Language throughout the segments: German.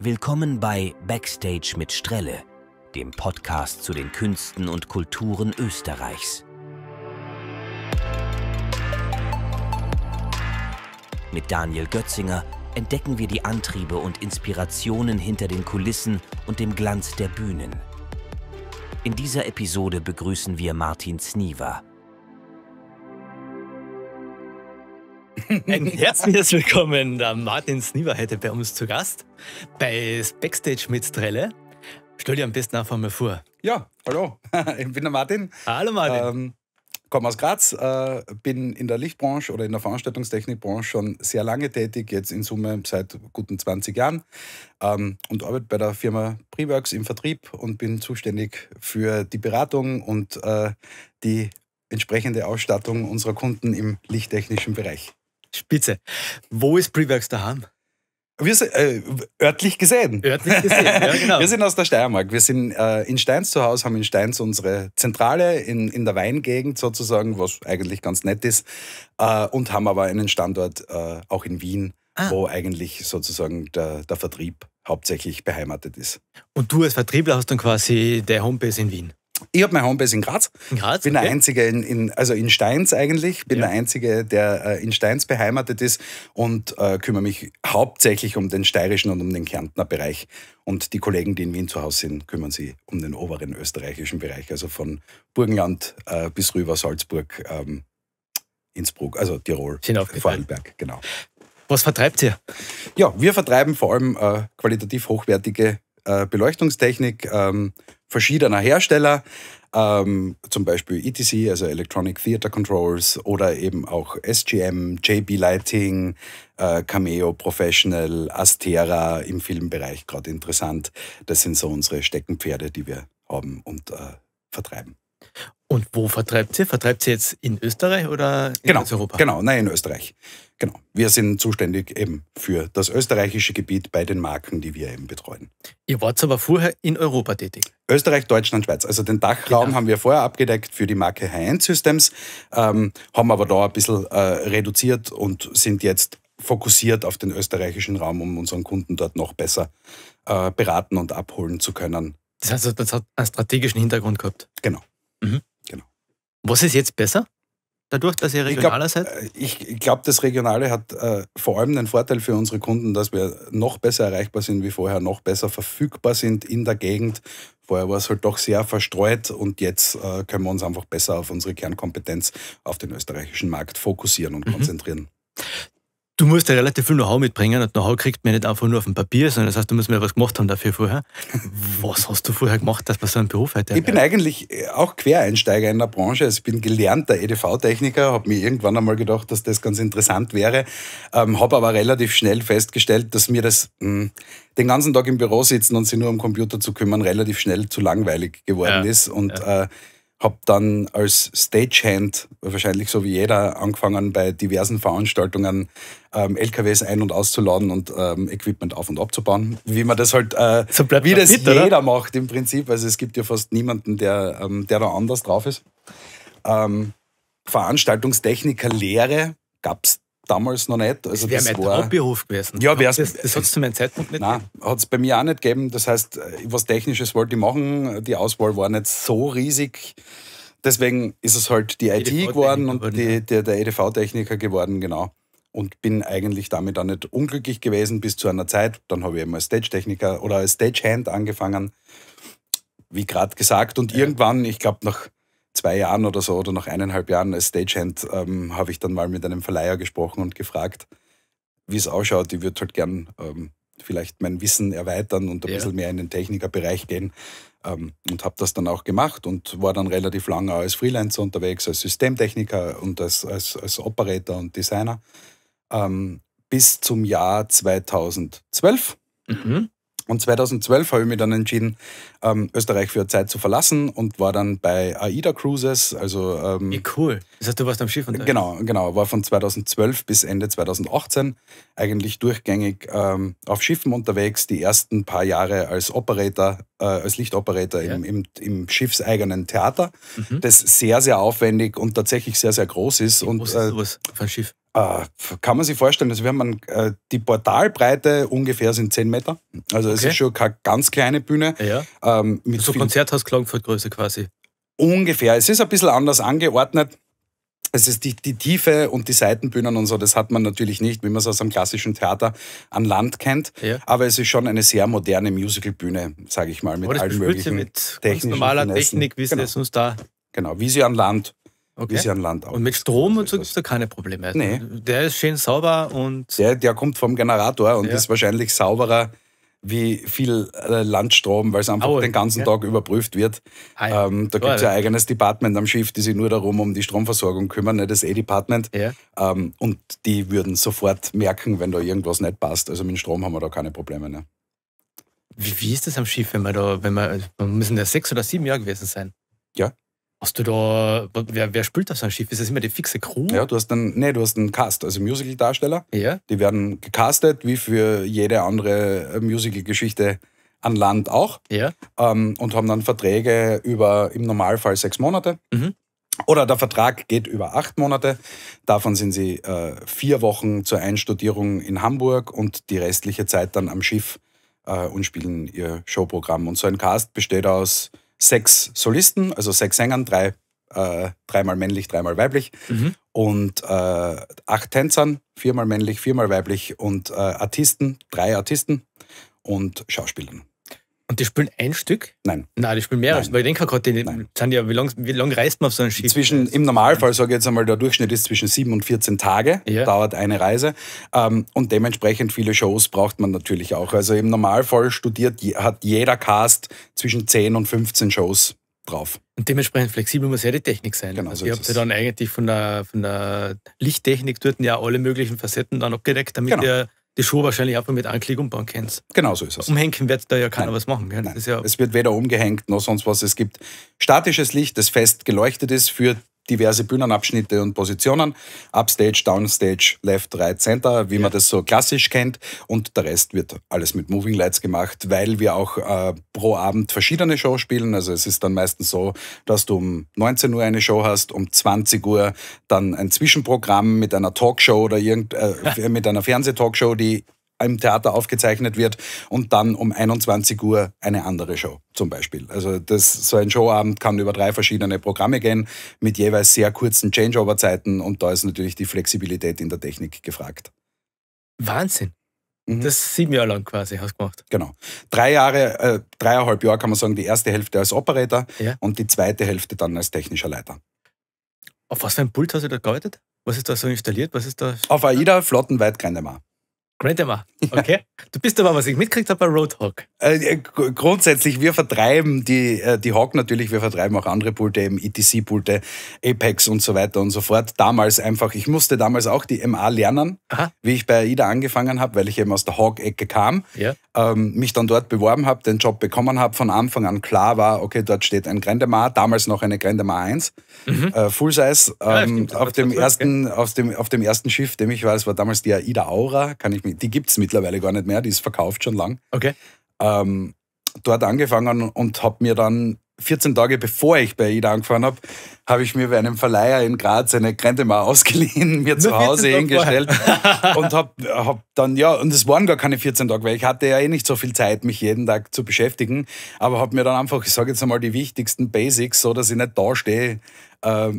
Willkommen bei Backstage mit Strelle, dem Podcast zu den Künsten und Kulturen Österreichs. Mit Daniel Götzinger entdecken wir die Antriebe und Inspirationen hinter den Kulissen und dem Glanz der Bühnen. In dieser Episode begrüßen wir Martin Zniewa, Ein herzliches Willkommen. Der Martin Sniever heute bei uns zu Gast bei Backstage mit Trelle. Stell dir am besten einfach mal vor. Ja, hallo. Ich bin der Martin. Hallo Martin. Ähm, komme aus Graz, äh, bin in der Lichtbranche oder in der Veranstaltungstechnikbranche schon sehr lange tätig, jetzt in Summe seit guten 20 Jahren ähm, und arbeite bei der Firma Preworks im Vertrieb und bin zuständig für die Beratung und äh, die entsprechende Ausstattung unserer Kunden im lichttechnischen Bereich. Spitze. Wo ist Preworks daheim? Wir sind äh, örtlich gesehen. Örtlich gesehen, ja, genau. wir sind aus der Steiermark. Wir sind äh, in Steins zu Hause, haben in Steins unsere Zentrale in, in der Weingegend sozusagen, was eigentlich ganz nett ist, äh, und haben aber einen Standort äh, auch in Wien, ah. wo eigentlich sozusagen der, der Vertrieb hauptsächlich beheimatet ist. Und du als Vertriebler hast dann quasi der Homepage in Wien? Ich habe mein Homebase in Graz. In Graz? Bin okay. der Einzige, in, in, also in Steins eigentlich, bin ja. der Einzige, der äh, in Steins beheimatet ist und äh, kümmere mich hauptsächlich um den steirischen und um den Kärntner Bereich. Und die Kollegen, die in Wien zu Hause sind, kümmern sich um den oberen österreichischen Bereich, also von Burgenland äh, bis rüber Salzburg, ähm, Innsbruck, also Tirol, sind Vorarlberg, genau. Was vertreibt ihr? Ja, wir vertreiben vor allem äh, qualitativ hochwertige äh, Beleuchtungstechnik ähm, verschiedener Hersteller, ähm, zum Beispiel ETC, also Electronic Theater Controls, oder eben auch SGM, JB Lighting, äh, Cameo Professional, Astera im Filmbereich gerade interessant. Das sind so unsere Steckenpferde, die wir haben und äh, vertreiben. Und wo vertreibt sie? Vertreibt sie jetzt in Österreich oder in genau, Europa? Genau, nein, in Österreich. Genau. Wir sind zuständig eben für das österreichische Gebiet bei den Marken, die wir eben betreuen. Ihr wart aber vorher in Europa tätig. Österreich, Deutschland, Schweiz. Also den Dachraum genau. haben wir vorher abgedeckt für die Marke High-End Systems, ähm, haben aber da ein bisschen äh, reduziert und sind jetzt fokussiert auf den österreichischen Raum, um unseren Kunden dort noch besser äh, beraten und abholen zu können. Das heißt, das hat einen strategischen Hintergrund gehabt. Genau. Mhm. Genau. Was ist jetzt besser? Dadurch, dass ihr regionaler seid? Äh, ich glaube, das Regionale hat äh, vor allem den Vorteil für unsere Kunden, dass wir noch besser erreichbar sind wie vorher, noch besser verfügbar sind in der Gegend. Vorher war es halt doch sehr verstreut und jetzt äh, können wir uns einfach besser auf unsere Kernkompetenz auf den österreichischen Markt fokussieren und mhm. konzentrieren du musst ja relativ viel Know-how mitbringen und Know-how kriegt man nicht einfach nur auf dem Papier, sondern das heißt, du musst mir was gemacht haben dafür vorher. Was hast du vorher gemacht, dass man so einen Beruf hat? Ich bin eigentlich äh, auch Quereinsteiger in der Branche. Also ich bin gelernter EDV-Techniker, habe mir irgendwann einmal gedacht, dass das ganz interessant wäre, ähm, habe aber relativ schnell festgestellt, dass mir das mh, hm, den ganzen Tag im Büro sitzen und sich nur am Computer zu kümmern relativ schnell zu langweilig geworden ja, ist und ja. äh, habe dann als Stagehand, wahrscheinlich so wie jeder, angefangen, bei diversen Veranstaltungen ähm, LKWs ein- und auszuladen und ähm, Equipment auf- und abzubauen. Wie man das halt, äh, so wie das mit, jeder oder? macht im Prinzip. Also es gibt ja fast niemanden, der, ähm, der da anders drauf ist. Ähm, Veranstaltungstechnikerlehre gab es damals noch nicht. Also das wäre mein war, Hauptberuf gewesen. Ja, wär's, das das hat es zu meinem Zeitpunkt nicht Nein, hat es bei mir auch nicht gegeben. Das heißt, äh, was Technisches wollte ich machen. Die Auswahl war nicht so riesig. Deswegen ist es halt die IT geworden und die, der, der EDV-Techniker geworden, genau. Und bin eigentlich damit auch nicht unglücklich gewesen bis zu einer Zeit. Dann habe ich eben als Stage-Techniker oder als Stagehand angefangen, wie gerade gesagt. Und ja. irgendwann, ich glaube, nach zwei Jahren oder so oder nach eineinhalb Jahren als Stagehand ähm, habe ich dann mal mit einem Verleiher gesprochen und gefragt, wie es ausschaut. Ich würde halt gern ähm, vielleicht mein Wissen erweitern und ein ja. bisschen mehr in den Technikerbereich gehen. Ähm, und habe das dann auch gemacht und war dann relativ lange als Freelancer unterwegs, als Systemtechniker und als, als, als Operator und Designer ähm, bis zum Jahr 2012. Mhm. Und 2012 habe ich mich dann entschieden, ähm, Österreich für Zeit zu verlassen und war dann bei AIDA Cruises. Also, ähm, ja, cool. Das heißt, du warst am Schiff unterwegs? Genau, genau. War von 2012 bis Ende 2018 eigentlich durchgängig ähm, auf Schiffen unterwegs. Die ersten paar Jahre als Operator, äh, als Lichtoperator ja. im, im, im, schiffseigenen Theater, mhm. das sehr, sehr aufwendig und tatsächlich sehr, sehr groß ist. Wie und, groß ist äh, sowas auf ein Schiff? Äh, kann man sich vorstellen, also wir haben einen, äh, die Portalbreite ungefähr sind 10 Meter. Also es ist schon keine ganz kleine Bühne. Ja. Ähm, mit so Konzerthaus klagenfurt quasi. Ungefähr. Es ist ein bisschen anders angeordnet. Es ist die, die, Tiefe und die Seitenbühnen und so, das hat man natürlich nicht, wie man es aus einem klassischen Theater an Land kennt. Ja. Aber es ist schon eine sehr moderne Musicalbühne, sage ich mal, mit allen möglichen mit technischen normaler Finessen. Technik, wie genau. sie es uns da. Genau, wie sie an Land Okay. Ist ja ein Land Und mit Strom und so also gibt es da keine Probleme. Nee. Der ist schön sauber und. Der, der kommt vom Generator und ja. ist wahrscheinlich sauberer wie viel äh, Landstrom, weil es einfach oh, den ganzen ja. Tag überprüft wird. Ah ähm, da gibt es ja ein eigenes Department am Schiff, die sich nur darum um die Stromversorgung kümmern, nicht ne, das E-Department. Ja. Ähm, und die würden sofort merken, wenn da irgendwas nicht passt. Also mit dem Strom haben wir da keine Probleme. Ne? Wie, wie ist das am Schiff, wenn man da, wenn man, müssen ja sechs oder sieben Jahre gewesen sein? Ja. Hast du da, wer, wer spielt das so ein Schiff? Ist das immer die fixe Crew? Ja, du hast einen, nee, du hast einen Cast, also Musical-Darsteller. Ja. Die werden gecastet, wie für jede andere äh, Musical-Geschichte an Land auch. Ja. Ähm, und haben dann Verträge über im Normalfall sechs Monate. Mhm. Oder der Vertrag geht über acht Monate. Davon sind sie äh, vier Wochen zur Einstudierung in Hamburg und die restliche Zeit dann am Schiff äh, und spielen ihr Showprogramm. Und so ein Cast besteht aus sechs Solisten, also sechs Sängern, drei, äh, dreimal männlich, dreimal weiblich mhm. und äh, acht Tänzern, viermal männlich, viermal weiblich und äh, Artisten, drei Artisten und Schauspielern. Und die spielen ein Stück? Nein. Nein, die spielen mehrere. Weil ich denke gerade, die sind ja, wie lange wie lang reist man auf so ein Schiff? Zwischen, Im Normalfall, sage ich jetzt einmal, der Durchschnitt ist zwischen sieben und 14 Tage, ja. dauert eine Reise. Ähm, und dementsprechend viele Shows braucht man natürlich auch. Also im Normalfall studiert, hat jeder Cast zwischen 10 und 15 Shows drauf. Und dementsprechend flexibel muss ja die Technik sein. Genau, also so ihr habt ja dann eigentlich von der, von der Lichttechnik dort ja alle möglichen Facetten dann abgedeckt, damit genau. ihr die Show wahrscheinlich einfach mit Anklick umbauen kannst. Genau so ist es. Umhängen wird da ja keiner Nein. was machen. Gell? Ja es wird weder umgehängt noch sonst was. Es gibt statisches Licht, das fest geleuchtet ist für diverse Bühnenabschnitte und Positionen. Upstage, Downstage, Left, Right, Center, wie ja. man das so klassisch kennt. Und der Rest wird alles mit Moving Lights gemacht, weil wir auch äh, pro Abend verschiedene Shows spielen. Also es ist dann meistens so, dass du um 19 Uhr eine Show hast, um 20 Uhr dann ein Zwischenprogramm mit einer Talkshow oder irgend, äh, mit einer Fernsehtalkshow, die im Theater aufgezeichnet wird und dann um 21 Uhr eine andere Show zum Beispiel. Also das, so ein Showabend kann über drei verschiedene Programme gehen mit jeweils sehr kurzen Changeover-Zeiten und da ist natürlich die Flexibilität in der Technik gefragt. Wahnsinn. Mhm. Das sieben Jahre lang quasi hast du gemacht. Genau. Drei Jahre, äh, dreieinhalb Jahre kann man sagen, die erste Hälfte als Operator ja. und die zweite Hälfte dann als technischer Leiter. Auf was für ein Pult hast du da gearbeitet? Was ist da so installiert? Was ist da? Auf AIDA flottenweit Grendemar. Great Emma. Okay. Du bist aber, was ich mitgekriegt habe, bei Roadhog. Äh, äh grundsätzlich, wir vertreiben die, äh, die Hog natürlich, wir vertreiben auch andere Pulte, eben ETC-Pulte, Apex und so weiter und so fort. Damals einfach, ich musste damals auch die MA lernen, Aha. wie ich bei AIDA angefangen habe, weil ich eben aus der Hog-Ecke kam, ja. ähm, mich dann dort beworben habe, den Job bekommen habe, von Anfang an klar war, okay, dort steht ein Grendemar, damals noch eine Grendemar 1, mhm. äh, Full Size, ähm, ja, auf, dem ersten, okay. auf, dem, auf dem ersten Schiff, dem ich war, es war damals die AIDA Aura, kann ich mir die gibt es mittlerweile gar nicht mehr, die ist verkauft schon lang. Okay. Ähm, dort angefangen und habe mir dann 14 Tage bevor ich bei Ida angefahren habe, habe ich mir bei einem Verleiher in Graz eine Grenze mal ausgeliehen, mir zu Hause hingestellt und habe hab dann, ja, und es waren gar keine 14 Tage, weil ich hatte ja eh nicht so viel Zeit, mich jeden Tag zu beschäftigen, aber habe mir dann einfach, ich sage jetzt einmal die wichtigsten Basics, so dass ich nicht dastehe, äh,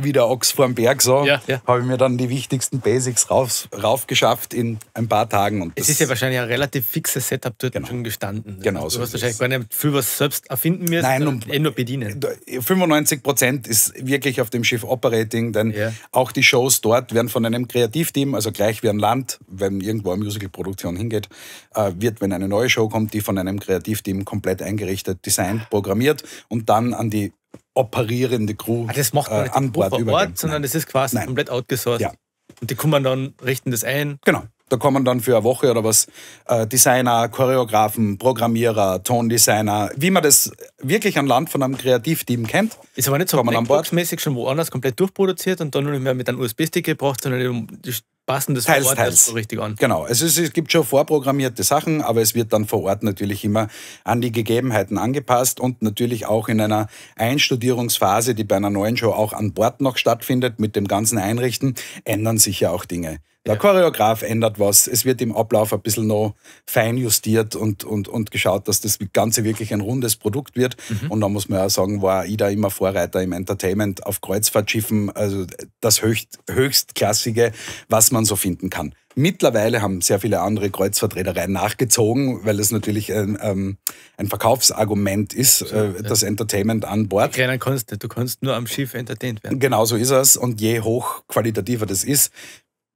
wie der Ochs vorm Berg so, ja, ja. habe ich mir dann die wichtigsten Basics rauf, raufgeschafft in ein paar Tagen. Und es ist ja wahrscheinlich ein relativ fixes Setup dort genau. schon gestanden. Also genau. Du so hast wahrscheinlich gar nicht viel was selbst erfinden müssen, Nein, und eh nur bedienen. 95 Prozent ist wirklich auf dem Schiff Operating, denn ja. auch die Shows dort werden von einem Kreativteam, also gleich wie ein Land, wenn irgendwo eine Musical-Produktion hingeht, äh, wird, wenn eine neue Show kommt, die von einem Kreativteam komplett eingerichtet, designt, programmiert und dann an die operierende Crew ah, das macht man äh, nicht äh, an Bord über Ort, sondern Nein. das ist quasi Nein. komplett outgesourced. Ja. Und die kommen dann, richten das ein. Genau. Da kommen dann für eine Woche oder was äh, Designer, Choreografen, Programmierer, Tondesigner, wie man das wirklich an Land von einem Kreativteam kennt. Ist aber nicht so kommen an Bord. mäßig schon woanders komplett durchproduziert und dann nur nicht mehr mit einem USB-Stick gebracht, sondern die passendes teils, vor Ort teils. so richtig an. Genau, es, ist, es gibt schon vorprogrammierte Sachen, aber es wird dann vor Ort natürlich immer an die Gegebenheiten angepasst und natürlich auch in einer Einstudierungsphase, die bei einer neuen Show auch an Bord noch stattfindet, mit dem ganzen Einrichten, ändern sich ja auch Dinge. Der ja. Choreograf ändert was, es wird im Ablauf ein bisschen noch fein justiert und, und, und geschaut, dass das Ganze wirklich ein rundes Produkt wird. Mhm. Und da muss man ja sagen, war Ida immer Vorreiter im Entertainment auf Kreuzfahrtschiffen, also das höchst, höchstklassige, was man man so finden kann. Mittlerweile haben sehr viele andere Kreuzvertretereien nachgezogen, weil es natürlich ein, ähm, ein Verkaufsargument ist, äh, ja. das Entertainment an Bord. kannst du kannst nur am Schiff entertaint werden. Genau so ist es. Und je hochqualitativer das ist,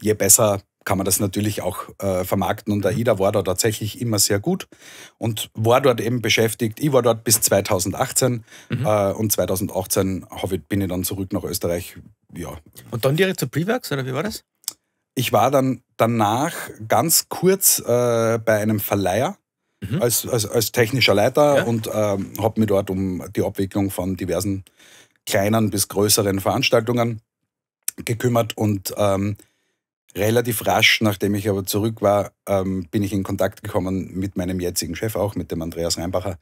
je besser kann man das natürlich auch äh, vermarkten. Und AIDA war da tatsächlich immer sehr gut und war dort eben beschäftigt. Ich war dort bis 2018 mhm. äh, und 2018 ich, bin ich dann zurück nach Österreich. Ja. Und dann direkt zu Preworks oder wie war das? ich war dann danach ganz kurz äh, bei einem Verleiher mhm. als, als, als, technischer Leiter ja. und ähm, habe mich dort um die Abwicklung von diversen kleinen bis größeren Veranstaltungen gekümmert und ähm, relativ rasch, nachdem ich aber zurück war, ähm, bin ich in Kontakt gekommen mit meinem jetzigen Chef auch, mit dem Andreas Reinbacher.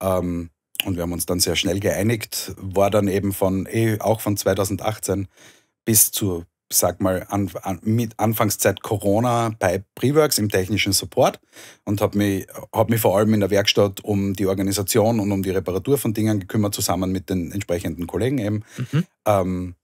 Ähm, und wir haben uns dann sehr schnell geeinigt, war dann eben von, eh, auch von 2018 bis zur sag mal, an, an, mit Anfangszeit Corona bei Preworks im technischen Support und habe mich, hab mich vor allem in der Werkstatt um die Organisation und um die Reparatur von Dingen gekümmert, zusammen mit den entsprechenden Kollegen eben. Mhm. Ähm,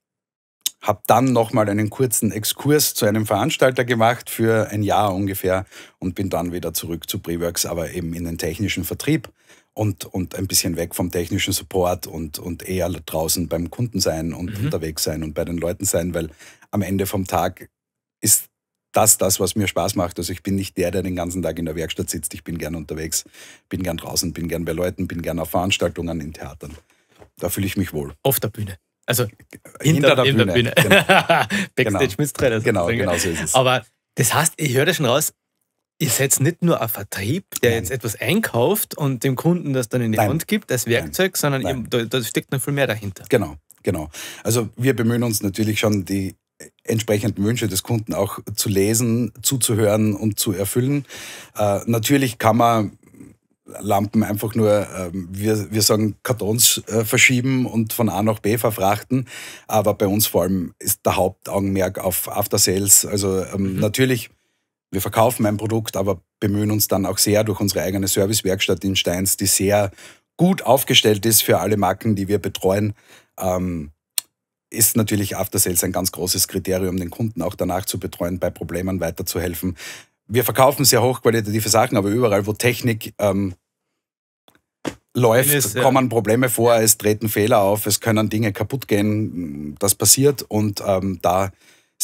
habe dann nochmal einen kurzen Exkurs zu einem Veranstalter gemacht für ein Jahr ungefähr und bin dann wieder zurück zu Preworks, aber eben in den technischen Vertrieb und, und ein bisschen weg vom technischen Support und, und eher draußen beim Kunden sein und mhm. unterwegs sein und bei den Leuten sein, weil am Ende vom Tag ist das das, was mir Spaß macht. Also ich bin nicht der, der den ganzen Tag in der Werkstatt sitzt. Ich bin gern unterwegs, bin gern draußen, bin gern bei Leuten, bin gern auf Veranstaltungen, in Theatern. Da fühle ich mich wohl. Auf der Bühne. Also hinter, hinter der, Bühne. Der Bühne. Genau. Backstage genau. Trainer, genau, genau so ist es. Aber das heißt, ich höre das schon raus, ihr seid nicht nur ein Vertrieb, der Nein. jetzt etwas einkauft und dem Kunden das dann in die Nein. Hand gibt als Werkzeug, Nein. sondern da, da steckt noch viel mehr dahinter. Genau, genau. Also wir bemühen uns natürlich schon, die entsprechenden Wünsche des Kunden auch zu lesen, zuzuhören und zu erfüllen. Äh, natürlich kann man Lampen einfach nur, ähm, wir, wir sagen, Kartons äh, verschieben und von A nach B verfrachten. Aber bei uns vor allem ist der Hauptaugenmerk auf After Sales. Also ähm, mhm. natürlich, wir verkaufen ein Produkt, aber bemühen uns dann auch sehr durch unsere eigene Servicewerkstatt in Steins, die sehr gut aufgestellt ist für alle Marken, die wir betreuen, ähm, ist natürlich After Sales ein ganz großes Kriterium, den Kunden auch danach zu betreuen, bei Problemen weiterzuhelfen. Wir verkaufen sehr hochqualitative Sachen, aber überall, wo Technik ähm, läuft, ist, kommen ja. Probleme vor, es treten Fehler auf, es können Dinge kaputt gehen, das passiert und ähm, da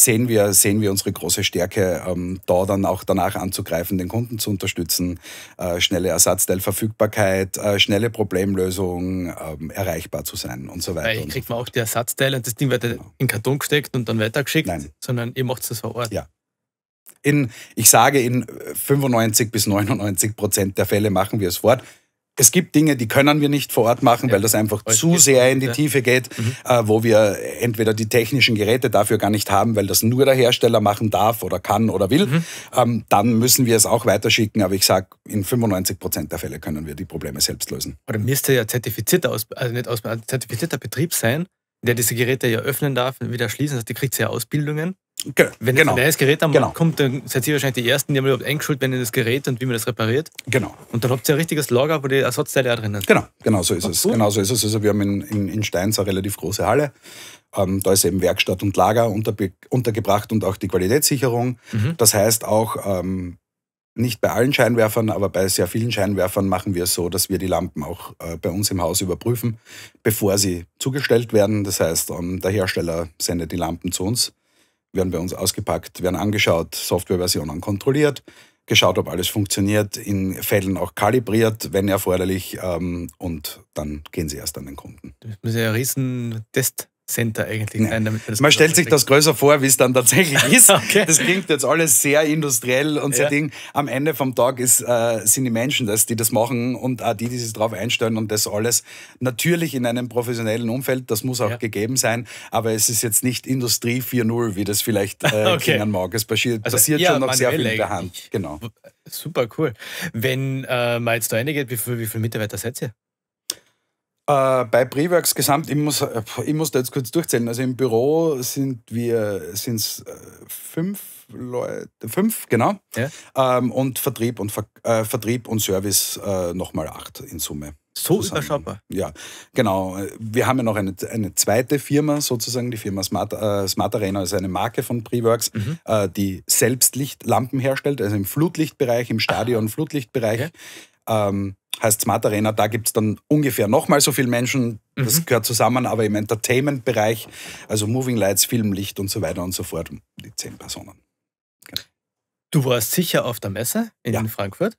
sehen wir, sehen wir unsere große Stärke, ähm, da dann auch danach anzugreifen, den Kunden zu unterstützen, äh, schnelle Ersatzteilverfügbarkeit, äh, schnelle Problemlösung, äh, erreichbar zu sein und so weiter. Weil kriegt so man auch die Ersatzteile und das Ding wird genau. in Karton gesteckt und dann weitergeschickt, Nein. sondern ihr macht es vor Ort. Ja. In, ich sage, in 95 bis 99 Prozent der Fälle machen wir es fort es gibt Dinge, die können wir nicht vor Ort machen, ja. weil das einfach Euch zu sehr in die ja. Tiefe geht, mhm. äh, wo wir entweder die technischen Geräte dafür gar nicht haben, weil das nur der Hersteller machen darf oder kann oder will. Mhm. Ähm, dann müssen wir es auch weiterschicken. Aber ich sage, in 95 Prozent der Fälle können wir die Probleme selbst lösen. Oder müsste ja zertifizierter, aus, also nicht aus, zertifizierter Betrieb sein, der diese Geräte ja öffnen darf und wieder schließen. Das heißt, die kriegt ja Ausbildungen wenn genau. ein neues Gerät am genau. kommt, dann seid ihr wahrscheinlich die Ersten, die haben überhaupt eingeschult wenn ihr das Gerät und wie man das repariert. Genau. Und dann habt ihr ein richtiges Lager, wo die Ersatzteile auch drin sind. Genau, genau so ist Ach, es. Gut. Genau so ist es. Also wir haben in, in, Steins eine relativ große Halle. Ähm, da ist eben Werkstatt und Lager unter, untergebracht und auch die Qualitätssicherung. Mhm. Das heißt auch, ähm, nicht bei allen Scheinwerfern, aber bei sehr vielen Scheinwerfern machen wir es so, dass wir die Lampen auch äh, bei uns im Haus überprüfen, bevor sie zugestellt werden. Das heißt, ähm, der Hersteller sendet die Lampen zu uns werden bei uns ausgepackt, werden angeschaut, Softwareversionen kontrolliert, geschaut, ob alles funktioniert, in Fällen auch kalibriert, wenn erforderlich, ähm, und dann gehen sie erst an den Kunden. Das ist ja ein riesen Test Center eigentlich Nein. Nein man stellt sich das größer vor, wie es dann tatsächlich ist. okay. Das klingt jetzt alles sehr industriell und ja. Ding. Am Ende vom Tag ist, äh, sind die Menschen das, die das machen und auch die, die sich darauf einstellen und das alles natürlich in einem professionellen Umfeld. Das muss auch ja. gegeben sein, aber es ist jetzt nicht Industrie 4.0, wie das vielleicht äh, okay. mag. Es passiert, also, passiert ja, schon noch sehr viel in der Hand. Genau. Super cool. Wenn äh, man jetzt da reingeht, wie, viel, wie viele Mitarbeiter seid ihr? Äh, bei Preworks gesamt, ich muss, ich muss da jetzt kurz durchzählen. Also im Büro sind wir sind's, äh, fünf Leute, fünf, genau. Ja. Ähm, und Vertrieb und, Ver äh, Vertrieb und Service äh, nochmal acht in Summe. So zusammen. überschaubar. Ja, genau. Wir haben ja noch eine, eine zweite Firma sozusagen. Die Firma Smart, äh, Smart Arena ist eine Marke von Preworks, mhm. äh, die selbst Lichtlampen herstellt, also im Flutlichtbereich, im Stadion-Flutlichtbereich. Okay. Ähm, heißt Smart Arena. Da gibt es dann ungefähr nochmal so viele Menschen. Das mhm. gehört zusammen, aber im Entertainment-Bereich, also Moving Lights, Filmlicht und so weiter und so fort, um die zehn Personen. Genau. Du warst sicher auf der Messe in ja. Frankfurt.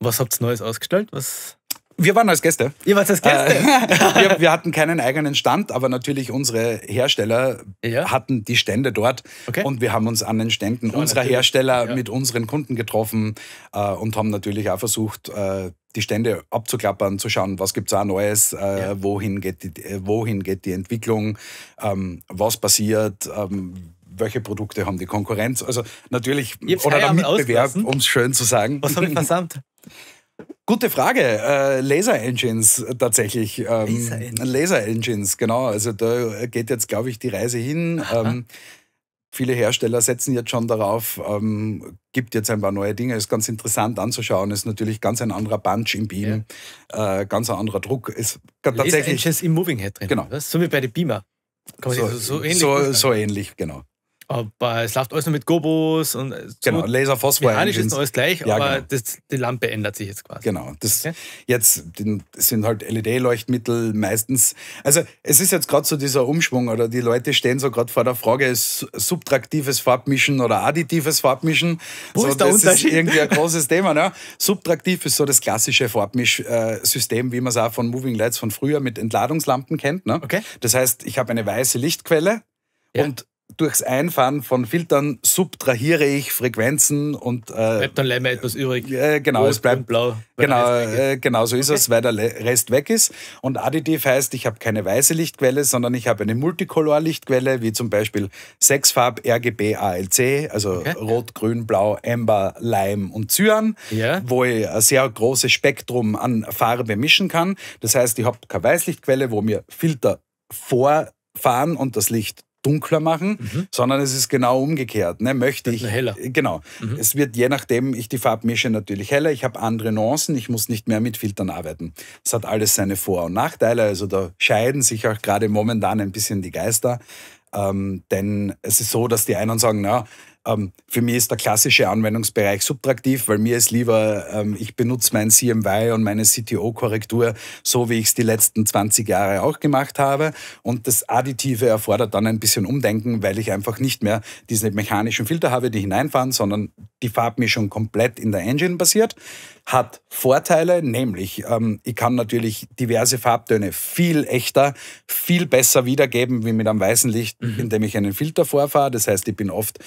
Was habt ihr Neues ausgestellt? Was wir waren als Gäste. Ihr wart als äh, Gäste. wir, wir, hatten keinen eigenen Stand, aber natürlich unsere Hersteller ja. hatten die Stände dort. Okay. Und wir haben uns an den Ständen Klar, unserer natürlich. Hersteller ja. mit unseren Kunden getroffen äh, und haben natürlich auch versucht, äh, die Stände abzuklappern, zu schauen, was gibt es da Neues, äh, ja. wohin, geht die, wohin geht die Entwicklung, ähm, was passiert, ähm, welche Produkte haben die Konkurrenz. Also natürlich, oder der Mitbewerb, um es schön zu sagen. Was habe ich versammelt? Gute Frage. Äh, Laser Engines tatsächlich. Ähm, Laser, -Engines. Laser Engines. genau. Also da geht jetzt, glaube ich, die Reise hin. Ähm, Viele Hersteller setzen jetzt schon darauf, ähm, gibt jetzt ein paar neue Dinge. Ist ganz interessant anzuschauen. Ist natürlich ganz ein anderer Bunch im Beam, ja. äh, ganz ein anderer Druck. Ist tatsächlich. Laser Engines im Moving Head drin. Genau. Was? So wie bei den Beamer. So, so, ähnlich so, so ähnlich, genau. Aber es läuft alles nur mit Gobos und so. Genau, Laser Phosphor Mechanisch ist alles gleich, ja, aber genau. das, die Lampe ändert sich jetzt quasi. Genau. Das okay. Jetzt das sind halt LED-Leuchtmittel meistens. Also es ist jetzt gerade so dieser Umschwung oder die Leute stehen so gerade vor der Frage, ist subtraktives Farbmischen oder additives Farbmischen. Wo so, ist der das Unterschied? ist irgendwie ein großes Thema. Ne? Subtraktiv ist so das klassische Farbmischsystem, wie man es auch von Moving Lights von früher mit Entladungslampen kennt. Ne? Okay. Das heißt, ich habe eine weiße Lichtquelle ja. und durchs Einfahren von Filtern subtrahiere ich Frequenzen und. Äh, bleibt dann leider etwas übrig. Äh, genau, Rot, es bleibt. blau, genau, äh, genau so ist okay. es, weil der Rest weg ist. Und additiv heißt, ich habe keine weiße Lichtquelle, sondern ich habe eine Multicolor-Lichtquelle, wie zum Beispiel Sechsfarb, RGB, ALC, also okay. Rot, Grün, Blau, Amber, Leim und Cyan, yeah. wo ich ein sehr großes Spektrum an Farbe mischen kann. Das heißt, ich habe keine Weißlichtquelle, wo mir Filter vorfahren und das Licht dunkler machen, mhm. sondern es ist genau umgekehrt. Ne? Möchte ich. Heller. Genau. Mhm. Es wird je nachdem, ich die Farbe mische, natürlich heller. Ich habe andere Nuancen. Ich muss nicht mehr mit Filtern arbeiten. Es hat alles seine Vor- und Nachteile. Also da scheiden sich auch gerade momentan ein bisschen die Geister. Ähm, denn es ist so, dass die einen sagen, na, ähm, für mich ist der klassische Anwendungsbereich subtraktiv, weil mir ist lieber, ähm, ich benutze mein CMY und meine CTO-Korrektur so, wie ich es die letzten 20 Jahre auch gemacht habe. Und das Additive erfordert dann ein bisschen Umdenken, weil ich einfach nicht mehr diese mechanischen Filter habe, die hineinfahren, sondern die Farbmischung komplett in der Engine basiert. Hat Vorteile, nämlich ähm, ich kann natürlich diverse Farbtöne viel echter, viel besser wiedergeben wie mit einem weißen Licht, mhm. indem ich einen Filter vorfahre. Das heißt, ich bin oft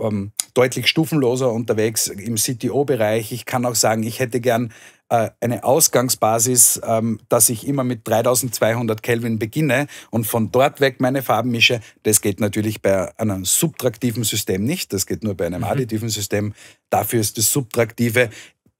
ähm, deutlich stufenloser unterwegs im CTO-Bereich. Ich kann auch sagen, ich hätte gern äh, eine Ausgangsbasis, ähm, dass ich immer mit 3200 Kelvin beginne und von dort weg meine Farben mische. Das geht natürlich bei einem subtraktiven System nicht, das geht nur bei einem mhm. additiven System. Dafür ist das Subtraktive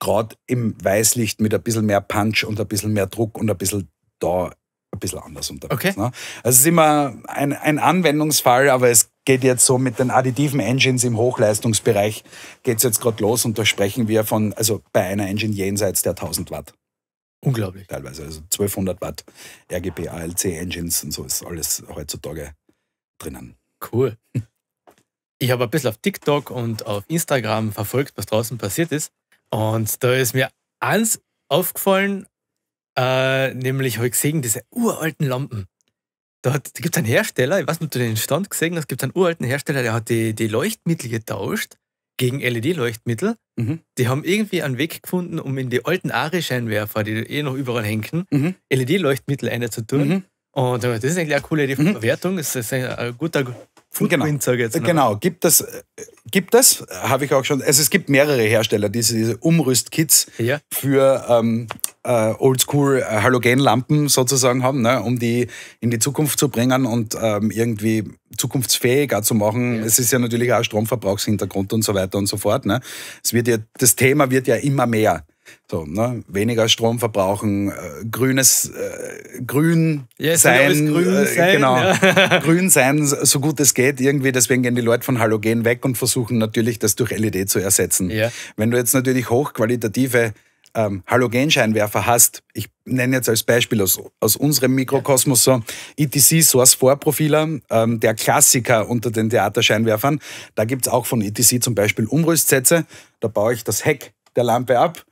gerade im Weißlicht mit ein bisschen mehr Punch und ein bisschen mehr Druck und ein bisschen da ein bisschen anders unterwegs. Okay. Ne? Also es ist immer ein, ein Anwendungsfall, aber es geht jetzt so mit den additiven Engines im Hochleistungsbereich, geht es jetzt gerade los und da sprechen wir von, also bei einer Engine jenseits der 1000 Watt. Unglaublich. Teilweise, also 1200 Watt RGB, ALC Engines und so ist alles heutzutage drinnen. Cool. Ich habe ein bisschen auf TikTok und auf Instagram verfolgt, was draußen passiert ist. Und da ist mir eins aufgefallen, äh, nämlich habe ich gesehen, diese uralten Lampen. Da, da gibt es einen Hersteller, ich weiß nicht, ob du den Stand gesehen hast, es gibt einen uralten Hersteller, der hat die, die Leuchtmittel getauscht gegen LED-Leuchtmittel. Mhm. Die haben irgendwie einen Weg gefunden, um in die alten ari scheinwerfer die eh noch überall hängen, mhm. LED-Leuchtmittel einzutun. Mhm. Und äh, das ist eigentlich eine coole Idee von Verwertung. Mhm. Das ist ein äh, guter genau. sage jetzt. Genau, gibt es, gibt es, habe ich auch schon. Also es gibt mehrere Hersteller, diese, diese Umrüstkits ja. für ähm, äh, Oldschool äh, Halogenlampen sozusagen haben, ne, um die in die Zukunft zu bringen und ähm, irgendwie zukunftsfähiger zu machen. Ja. Es ist ja natürlich auch Stromverbrauchshintergrund und so weiter und so fort. Ne. Es wird ja, das Thema wird ja immer mehr. So, ne? Weniger Strom verbrauchen, äh, grünes äh, Grün yes, sein, grün äh, sein, äh, genau, ja. grün sein, so gut es geht irgendwie. Deswegen gehen die Leute von Halogen weg und versuchen natürlich, das durch LED zu ersetzen. Ja. Wenn du jetzt natürlich hochqualitative ähm, Halogenscheinwerfer hast, ich nenne jetzt als Beispiel aus, aus unserem Mikrokosmos so ETC Source 4 Profiler, ähm, der Klassiker unter den Theaterscheinwerfern. Da gibt es auch von ETC zum Beispiel Umrüstsätze. Da baue ich das Heck der Lampe ab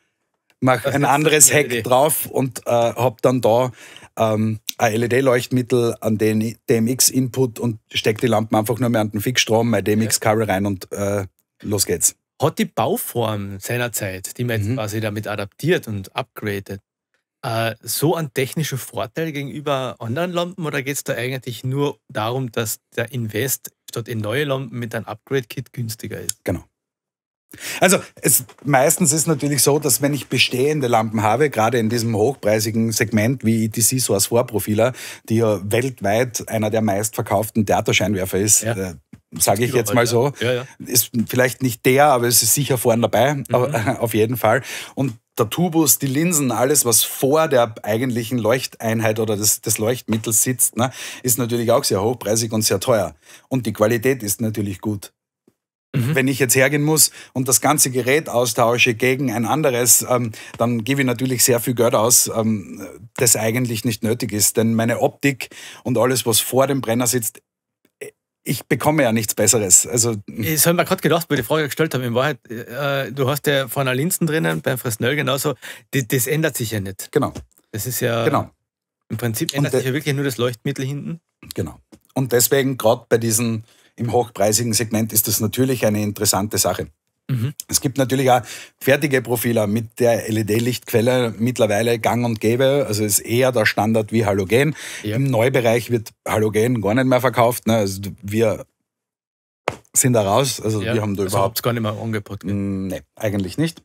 mache ein anderes Heck Idee. drauf und äh, habe dann da ähm, ein LED-Leuchtmittel an den DMX-Input und stecke die Lampen einfach nur mehr an den Fixstrom, mein DMX-Kabel rein und äh, los geht's. Hat die Bauform seinerzeit, die man jetzt mhm. quasi damit adaptiert und upgradet, äh, so einen technischen Vorteil gegenüber anderen Lampen oder geht es da eigentlich nur darum, dass der Invest statt in neue Lampen mit einem Upgrade-Kit günstiger ist? Genau. Also es, meistens ist natürlich so, dass wenn ich bestehende Lampen habe, gerade in diesem hochpreisigen Segment wie ETC Source Vorprofiler, die ja weltweit einer der meistverkauften Theaterscheinwerfer ist, ja. äh, sage ich jetzt mal so, ja. Ja, ist vielleicht nicht der, aber es ist sicher vorne dabei, mhm. auf jeden Fall. Und der Tubus, die Linsen, alles, was vor der eigentlichen Leuchteinheit oder des, des Leuchtmittels sitzt, ne, ist natürlich auch sehr hochpreisig und sehr teuer. Und die Qualität ist natürlich gut. Mhm. Wenn ich jetzt hergehen muss und das ganze Gerät austausche gegen ein anderes, ähm, dann gebe ich natürlich sehr viel Geld aus, ähm, das eigentlich nicht nötig ist. Denn meine Optik und alles, was vor dem Brenner sitzt, äh, ich bekomme ja nichts Besseres. Also, hm. ich habe mir gerade gedacht, weil die Frage gestellt haben, in Wahrheit, äh, du hast ja vorne Linsen drinnen, beim Fresnel genauso, das, das ändert sich ja nicht. Genau. Das ist ja. Genau. Im Prinzip ändert sich ja wirklich nur das Leuchtmittel hinten. Genau. Und deswegen, gerade bei diesen im hochpreisigen Segment ist das natürlich eine interessante Sache. Mhm. Es gibt natürlich auch fertige Profiler mit der LED-Lichtquelle mittlerweile gang und gäbe. Also ist eher der Standard wie Halogen. Ja. Im Neubereich wird Halogen gar nicht mehr verkauft. Ne? Also wir sind da raus. Also ja. wir haben da also überhaupt. gar nicht mehr angeboten. Hm, nee, eigentlich nicht.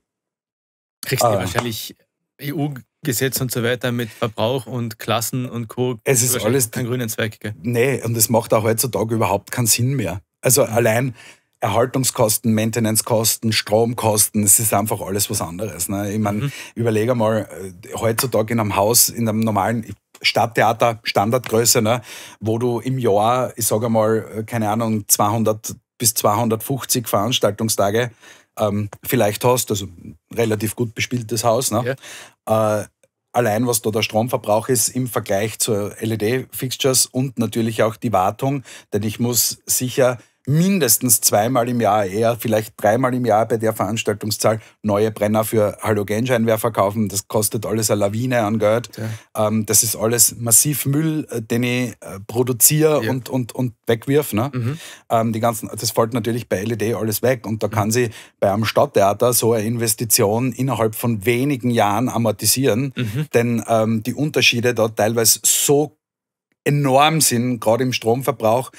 Kriegst du ah. wahrscheinlich EU Gesetz und so weiter mit Verbrauch und Klassen und Co. Es ist alles kein grünen Zweck. Gell? Nee, und es macht auch heutzutage überhaupt keinen Sinn mehr. Also mhm. allein Erhaltungskosten, Maintenancekosten, Stromkosten, es ist einfach alles was anderes. Ne? Ich meine, mhm. überlege mal, äh, heutzutage in einem Haus, in einem normalen Stadttheater, Standardgröße, ne? wo du im Jahr, ich sage mal, äh, keine Ahnung, 200 bis 250 Veranstaltungstage ähm, vielleicht hast, also relativ gut bespieltes Haus, ne? Ja. Äh, allein was da der Stromverbrauch ist im Vergleich zu LED-Fixtures und natürlich auch die Wartung, denn ich muss sicher mindestens zweimal im Jahr, eher vielleicht dreimal im Jahr bei der Veranstaltungszahl neue Brenner für Halogenscheinwerfer kaufen. Das kostet alles eine Lawine an Geld. Ja. Ähm, das ist alles massiv Müll, äh, den ich äh, produziere ja. und, und, und wegwirf. Ne? Mhm. Ähm, die ganzen, das fällt natürlich bei LED alles weg und da mhm. kann sie bei einem Stadttheater so eine Investition innerhalb von wenigen Jahren amortisieren, mhm. denn ähm, die Unterschiede da teilweise so enorm sind, gerade im Stromverbrauch,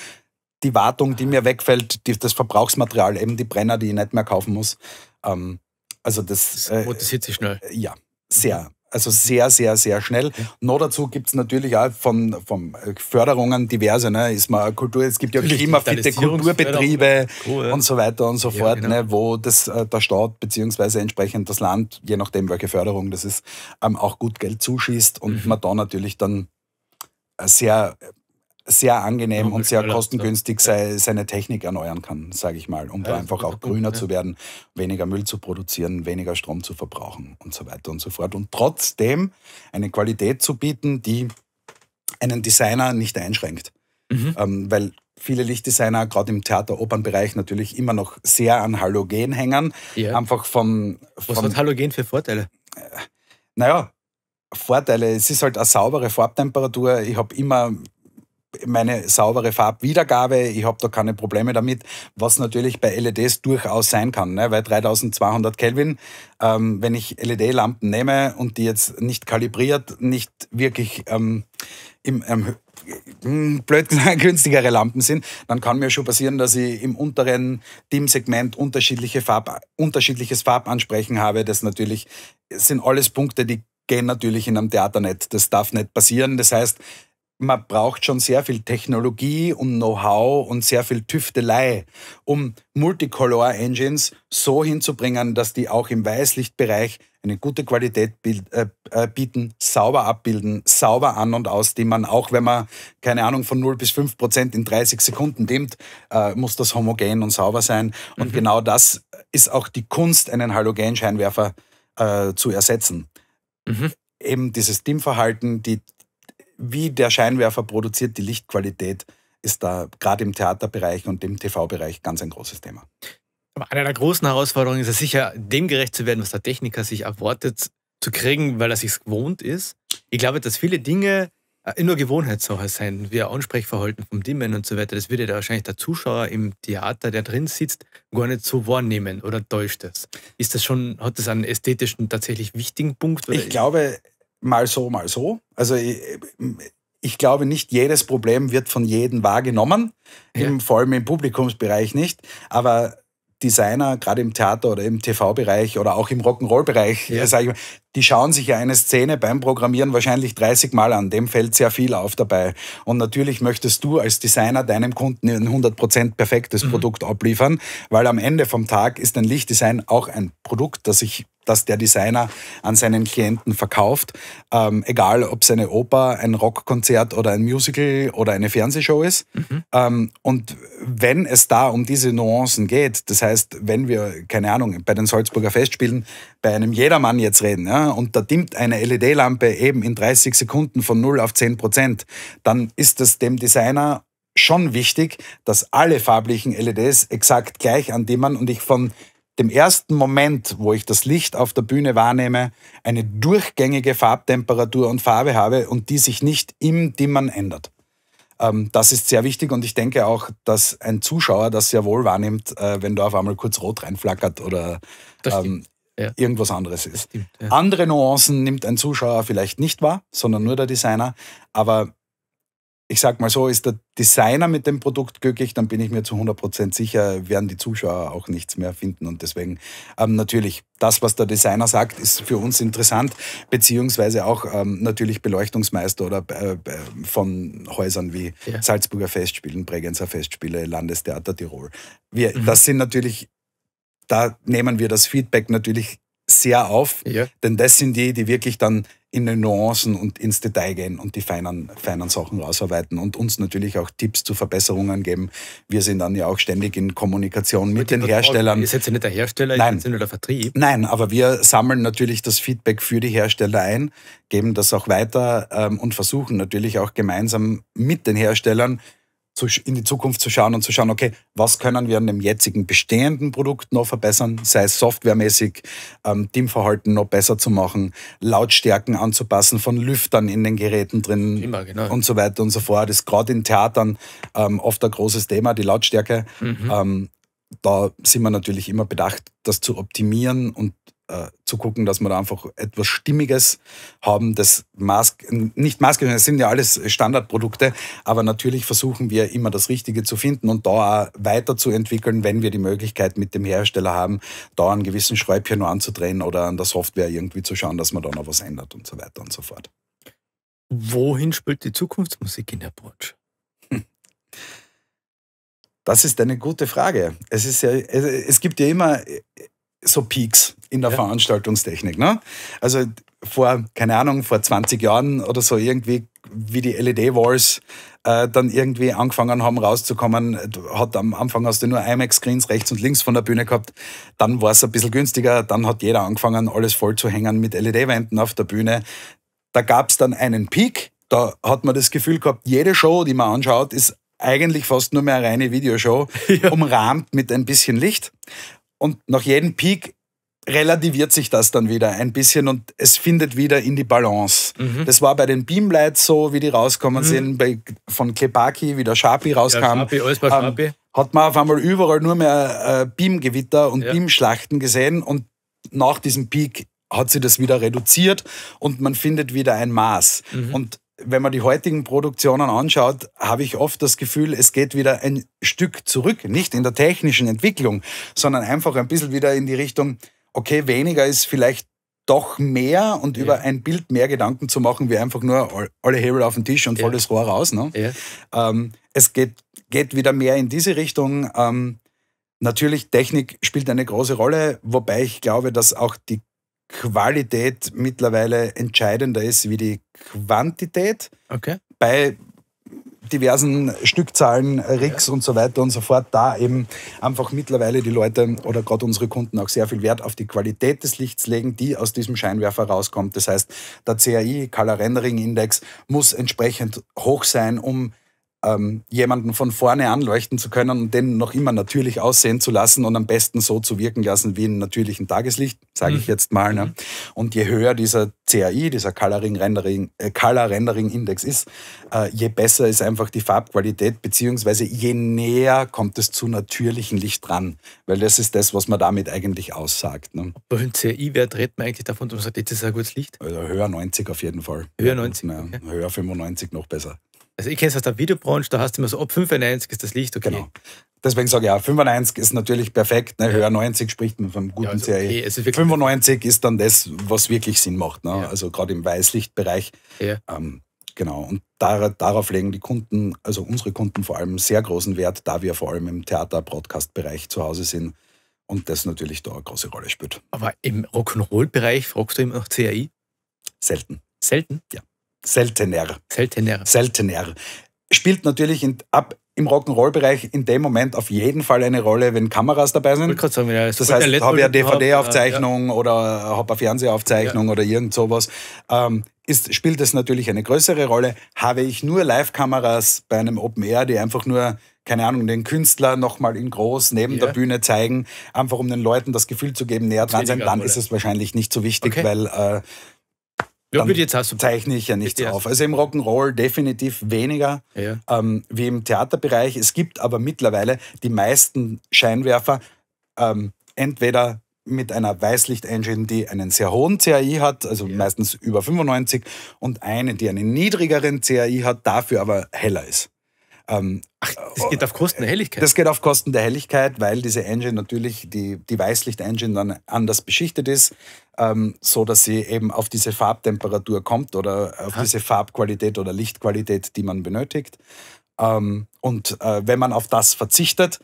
die Wartung, die mir wegfällt, die, das Verbrauchsmaterial, eben die Brenner, die ich nicht mehr kaufen muss. Ähm, also das, das äh, sich schnell. Äh, ja, sehr. Also sehr, sehr, sehr schnell. Okay. Noch dazu gibt es natürlich auch von, von äh, Förderungen diverse. Ne? Ist man Kultur, es gibt natürlich ja klimafitte Kulturbetriebe cool, ja. und so weiter und so ja, fort, genau. ne? wo das, äh, der Staat bzw. entsprechend das Land, je nachdem welche Förderung das ist, ähm, auch gut Geld zuschießt und mhm. man da natürlich dann sehr sehr angenehm und sehr kostengünstig seine Technik erneuern kann, sage ich mal, um da einfach auch grüner zu werden, weniger Müll zu produzieren, weniger Strom zu verbrauchen und so weiter und so fort. Und trotzdem eine Qualität zu bieten, die einen Designer nicht einschränkt. Mhm. Ähm, weil viele Lichtdesigner, gerade im Theater-Opernbereich, natürlich immer noch sehr an Halogen hängen. Ja. Einfach vom, vom, Was hat Halogen für Vorteile? Äh, naja, Vorteile, es ist halt eine saubere Farbtemperatur. Ich habe immer meine saubere Farbwiedergabe, ich habe da keine Probleme damit, was natürlich bei LEDs durchaus sein kann, ne? weil 3200 Kelvin, ähm, wenn ich LED-Lampen nehme und die jetzt nicht kalibriert, nicht wirklich ähm, im, ähm, hm, blöd gesagt, günstigere Lampen sind, dann kann mir schon passieren, dass ich im unteren Dim-Segment unterschiedliche Farb, unterschiedliches Farbansprechen habe. Das natürlich das sind alles Punkte, die gehen natürlich in einem Theater nicht. Das darf nicht passieren. Das heißt, man braucht schon sehr viel Technologie und Know-how und sehr viel Tüftelei, um Multicolor-Engines so hinzubringen, dass die auch im Weißlichtbereich eine gute Qualität äh, äh, bieten, sauber abbilden, sauber an und aus, auch, wenn man, keine Ahnung, von 0 bis 5 Prozent in 30 Sekunden dimmt, äh, muss das homogen und sauber sein. Und mhm. genau das ist auch die Kunst, einen Halogenscheinwerfer äh, zu ersetzen. Mhm eben dieses Dimmverhalten, die wie der Scheinwerfer produziert, die Lichtqualität ist da gerade im Theaterbereich und im TV-Bereich ganz ein großes Thema. eine der großen Herausforderungen ist es sicher, dem gerecht zu werden, was der Techniker sich erwartet zu kriegen, weil er sich gewohnt ist. Ich glaube, dass viele Dinge äh, nur Gewohnheitssache sein, wie ein Ansprechverhalten vom Dimmen und so weiter. Das würde ja wahrscheinlich der Zuschauer im Theater, der drin sitzt, gar nicht so wahrnehmen oder täuscht es. Ist das schon, hat das einen ästhetischen tatsächlich wichtigen Punkt? ich glaube, mal so, mal so. Also ich, äh, ich glaube, nicht jedes Problem wird von jedem wahrgenommen, ja. im, vor allem im Publikumsbereich nicht. Aber Designer, gerade im Theater oder im TV-Bereich oder auch im Rock'n'Roll-Bereich, ja. sage ich mal, die schauen sich ja eine Szene beim Programmieren wahrscheinlich 30 Mal an. Dem fällt sehr viel auf dabei. Und natürlich möchtest du als Designer deinem Kunden ein 100% perfektes mhm. Produkt abliefern, weil am Ende vom Tag ist ein Lichtdesign auch ein Produkt, das ich dass der Designer an seinen Klienten verkauft. Ähm, egal, ob es eine Oper, ein Rockkonzert oder ein Musical oder eine Fernsehshow ist. Mhm. Ähm, und wenn es da um diese Nuancen geht, das heißt, wenn wir, keine Ahnung, bei den Salzburger Festspielen bei einem Jedermann jetzt reden ja, und da dimmt eine LED-Lampe eben in 30 Sekunden von 0 auf 10 Prozent, dann ist es dem Designer schon wichtig, dass alle farblichen LEDs exakt gleich an dimmern und ich von dem ersten Moment, wo ich das Licht auf der Bühne wahrnehme, eine durchgängige Farbtemperatur und Farbe habe und die sich nicht im Dimmern ändert. Ähm, das ist sehr wichtig und ich denke auch, dass ein Zuschauer das sehr wohl wahrnimmt, äh, wenn da auf einmal kurz rot reinflackert oder ja. irgendwas anderes ist. Stimmt, ja. Andere Nuancen nimmt ein Zuschauer vielleicht nicht wahr, sondern nur der Designer. Aber ich sag mal so, ist der Designer mit dem Produkt glücklich, dann bin ich mir zu 100% sicher, werden die Zuschauer auch nichts mehr finden. Und deswegen ähm, natürlich, das, was der Designer sagt, ist für uns interessant, beziehungsweise auch ähm, natürlich Beleuchtungsmeister oder äh, äh von Häusern wie ja. Salzburger Festspielen, Bregenzer Festspiele, Landestheater Tirol. Wir, mhm. Das sind natürlich da nehmen wir das Feedback natürlich sehr auf, ja. denn das sind die, die wirklich dann in den Nuancen und ins Detail gehen und die feinen, feinen Sachen rausarbeiten und uns natürlich auch Tipps zu Verbesserungen geben. Wir sind dann ja auch ständig in Kommunikation mit den Herstellern. Ihr seid ja nicht der Hersteller, Nein. ihr seid nur der Vertrieb. Nein, aber wir sammeln natürlich das Feedback für die Hersteller ein, geben das auch weiter ähm, und versuchen natürlich auch gemeinsam mit den Herstellern in die Zukunft zu schauen und zu schauen, okay, was können wir an dem jetzigen bestehenden Produkt noch verbessern, sei es softwaremäßig, ähm, Teamverhalten noch besser zu machen, Lautstärken anzupassen von Lüftern in den Geräten drin Immer, genau. und so weiter und so fort. Das ist gerade in Theatern ähm, oft ein großes Thema, die Lautstärke. Mhm. Ähm, da sind wir natürlich immer bedacht, das zu optimieren und äh, zu gucken, dass wir da einfach etwas Stimmiges haben. Das Maß, nicht maßgeblich, das sind ja alles Standardprodukte, aber natürlich versuchen wir immer das Richtige zu finden und da auch weiterzuentwickeln, wenn wir die Möglichkeit mit dem Hersteller haben, da einen gewissen Schräubchen nur anzudrehen oder an der Software irgendwie zu schauen, dass man da noch was ändert und so weiter und so fort. Wohin spielt die Zukunftsmusik in der Bursch? Das ist eine gute Frage. Es, ist ja, es gibt ja immer so Peaks in der ja. Veranstaltungstechnik. Ne? Also vor, keine Ahnung, vor 20 Jahren oder so irgendwie, wie die LED-Walls äh, dann irgendwie angefangen haben rauszukommen, hat am Anfang hast du nur IMAX-Screens rechts und links von der Bühne gehabt, dann war es ein bisschen günstiger, dann hat jeder angefangen, alles voll zu hängen mit LED-Wänden auf der Bühne. Da gab es dann einen Peak, da hat man das Gefühl gehabt, jede Show, die man anschaut, ist eigentlich fast nur mehr eine reine Videoshow, ja. umrahmt mit ein bisschen Licht. Und nach jedem Peak relativiert sich das dann wieder ein bisschen und es findet wieder in die Balance. Mhm. Das war bei den Beamlights so, wie die rauskommen mhm. sind, bei, von Klepaki, wie der Sharpie rauskam. Ja, Sharpie, alles bei ähm, Sharpie. Ähm, hat man auf einmal überall nur mehr äh, Beamgewitter und ja. Beamschlachten gesehen und nach diesem Peak hat sie das wieder reduziert und man findet wieder ein Maß. Mhm. Und wenn man die heutigen Produktionen anschaut, habe ich oft das Gefühl, es geht wieder ein Stück zurück, nicht in der technischen Entwicklung, sondern einfach ein bisschen wieder in die Richtung, okay, weniger ist vielleicht doch mehr und ja. über ein Bild mehr Gedanken zu machen, wie einfach nur alle Hebel auf den Tisch und volles ja. Rohr raus. Ne? Ja. Ähm, es geht, geht wieder mehr in diese Richtung. Ähm, natürlich, Technik spielt eine große Rolle, wobei ich glaube, dass auch die Qualität mittlerweile entscheidender ist wie die Quantität. Okay. Bei diversen Stückzahlen, Rigs ja. und so weiter und so fort, da eben einfach mittlerweile die Leute oder gerade unsere Kunden auch sehr viel Wert auf die Qualität des Lichts legen, die aus diesem Scheinwerfer rauskommt. Das heißt, der CAI, Color Rendering Index, muss entsprechend hoch sein, um ähm, jemanden von vorne anleuchten zu können und den noch immer natürlich aussehen zu lassen und am besten so zu wirken lassen wie in natürlichem Tageslicht, sage mhm. ich jetzt mal. Ne? Mhm. Und je höher dieser CRI, dieser Coloring Rendering, äh, Color Rendering Index ist, äh, je besser ist einfach die Farbqualität, beziehungsweise je näher kommt es zu natürlichem Licht dran, weil das ist das, was man damit eigentlich aussagt. Ne? Bei einem CRI-Wert redet man eigentlich davon, dass man sagt, das ist ein gutes Licht? Also höher 90 auf jeden Fall. Höher 90? Ja, okay. Höher 95 noch besser. Also ich kenne es aus der Videobranche, da hast du immer so, ab 95 ist das Licht okay. Genau. Deswegen sage ich ja, 95 ist natürlich perfekt. Ne? Höher 90 spricht man vom guten ja, also okay, also 95 ist dann das, was wirklich Sinn macht. Ne? Ja. Also gerade im Weißlichtbereich. Ja. Ähm, genau. Und da, darauf legen die Kunden, also unsere Kunden vor allem sehr großen Wert, da wir vor allem im Theater-Broadcast-Bereich zu Hause sind und das natürlich da eine große Rolle spielt. Aber im Rock'n'Roll-Bereich fragst du immer noch CAI? Selten. Selten? Ja seltener. Seltener. Seltener. Spielt natürlich in, ab im Rock'n'Roll-Bereich in dem Moment auf jeden Fall eine Rolle, wenn Kameras dabei sind. Ich sagen, ja, das heißt, habe ja DVD-Aufzeichnung ja. oder habe eine Fernsehaufzeichnung ja. oder irgend sowas. Ähm, ist, spielt es natürlich eine größere Rolle. Habe ich nur Live-Kameras bei einem Open Air, die einfach nur, keine Ahnung, den Künstler nochmal in groß neben yeah. der Bühne zeigen, einfach um den Leuten das Gefühl zu geben, näher dran sein, dann ist es wahrscheinlich nicht so wichtig, okay. weil äh, ja, gut, jetzt hast du zeichne ich ja nichts auf. Also im Rock'n'Roll definitiv weniger ja. ähm, wie im Theaterbereich. Es gibt aber mittlerweile die meisten Scheinwerfer ähm, entweder mit einer Weißlichtengine, die einen sehr hohen CAI hat, also ja. meistens über 95, und eine, die einen niedrigeren CAI hat, dafür aber heller ist. Ähm, Ach, das oh, geht auf Kosten der Helligkeit. Das geht auf Kosten der Helligkeit, weil diese Engine natürlich, die, die Weißlicht-Engine dann anders beschichtet ist, ähm, so dass sie eben auf diese Farbtemperatur kommt oder auf Aha. diese Farbqualität oder Lichtqualität, die man benötigt. Ähm, und äh, wenn man auf das verzichtet,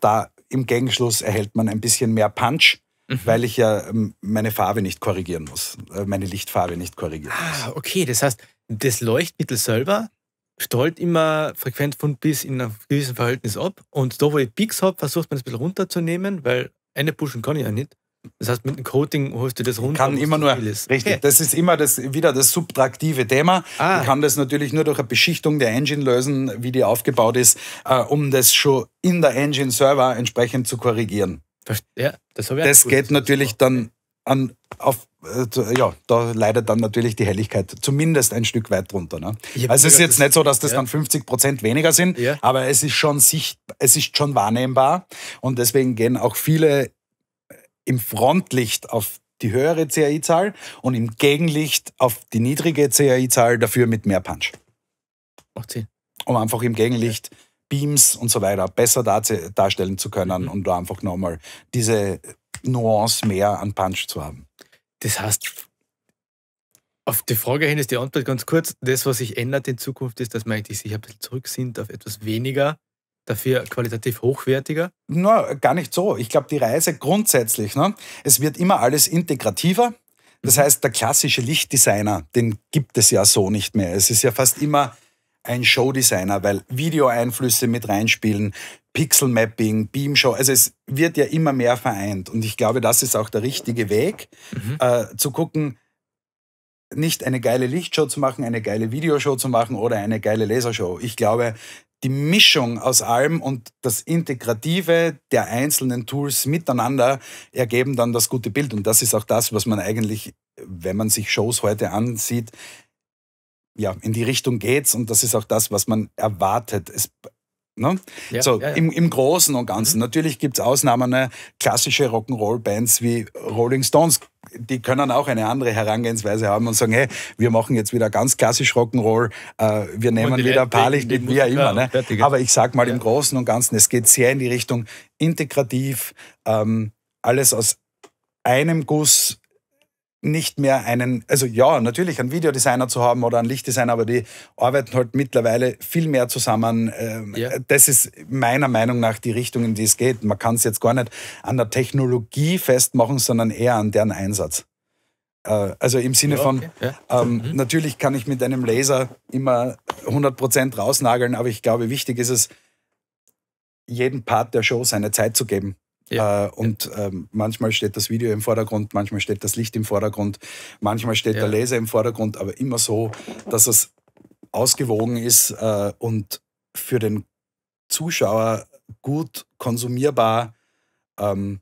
da im Gegenschluss erhält man ein bisschen mehr Punch. Mhm. weil ich ja ähm, meine Farbe nicht korrigieren muss, äh, meine Lichtfarbe nicht korrigieren ah, muss. Ah, okay, das heißt, das Leuchtmittel selber strahlt immer Frequenz von bis in einem gewissen Verhältnis ab. Und da, wo ich Peaks habe, versucht man das ein bisschen runterzunehmen, weil eine pushen kann ich ja nicht. Das heißt, mit dem Coating holst du das runter. Kann immer nur, richtig. Okay. Das ist immer das, wieder das subtraktive Thema. Ah. Ich kann das natürlich nur durch eine Beschichtung der Engine lösen, wie die aufgebaut ist, äh, um das schon in der Engine Server entsprechend zu korrigieren. Ja, das, das geht natürlich dann an, auf äh, ja, da leidet dann natürlich die Helligkeit zumindest ein Stück weit drunter. Ne? Also es ist jetzt nicht so, dass das ja. dann 50 Prozent weniger sind, ja. aber es ist schon sicht, es ist schon wahrnehmbar und deswegen gehen auch viele äh, im Frontlicht auf die höhere CAI-Zahl und im Gegenlicht auf die niedrige CAI-Zahl dafür mit mehr Punch. Macht Sinn. Um einfach im Gegenlicht ja. Beams und so weiter besser dar darstellen zu können mhm. und da einfach nochmal diese Nuance mehr an Punch zu haben. Das heißt, auf die Frage hin ist die Antwort ganz kurz. Das, was sich ändert in Zukunft, ist, dass man eigentlich sicher ein bisschen zurück sind auf etwas weniger, dafür qualitativ hochwertiger? Na, gar nicht so. Ich glaube, die Reise grundsätzlich, ne? es wird immer alles integrativer. Das mhm. heißt, der klassische Lichtdesigner, den gibt es ja so nicht mehr. Es ist ja fast immer ein Showdesigner, weil Videoeinflüsse mit reinspielen, Pixel-Mapping, Beamshow, also es wird ja immer mehr vereint. Und ich glaube, das ist auch der richtige Weg, mhm. äh, zu gucken, nicht eine geile Lichtshow zu machen, eine geile Videoshow zu machen oder eine geile Lasershow. Ich glaube, die Mischung aus allem und das Integrative der einzelnen Tools miteinander ergeben dann das gute Bild. Und das ist auch das, was man eigentlich, wenn man sich Shows heute ansieht, ja, in die Richtung geht's und das ist auch das, was man erwartet. Es Ne? Ja, so, ja, ja. Im, Im Großen und Ganzen. Mhm. Natürlich gibt es Ausnahmen. Ne? Klassische Rock'n'Roll-Bands wie Rolling Stones, die können auch eine andere Herangehensweise haben und sagen, hey, wir machen jetzt wieder ganz klassisch Rock'n'Roll, äh, wir nehmen wieder Paarlicht, wie auch immer. Ne? Aber ich sag mal im Großen und Ganzen, es geht sehr in die Richtung integrativ, ähm, alles aus einem Guss, nicht mehr einen, also ja, natürlich einen Videodesigner zu haben oder einen Lichtdesigner, aber die arbeiten halt mittlerweile viel mehr zusammen. Ähm, ja. Das ist meiner Meinung nach die Richtung, in die es geht. Man kann es jetzt gar nicht an der Technologie festmachen, sondern eher an deren Einsatz. Äh, also im Sinne von, ja, okay. ja. Ähm, mhm. natürlich kann ich mit einem Laser immer 100% rausnageln, aber ich glaube, wichtig ist es, jedem Part der Show seine Zeit zu geben. Ja, äh, und ja. ähm, manchmal steht das Video im Vordergrund, manchmal steht das Licht im Vordergrund, manchmal steht ja. der Laser im Vordergrund, aber immer so, dass es ausgewogen ist äh, und für den Zuschauer gut konsumierbar ähm,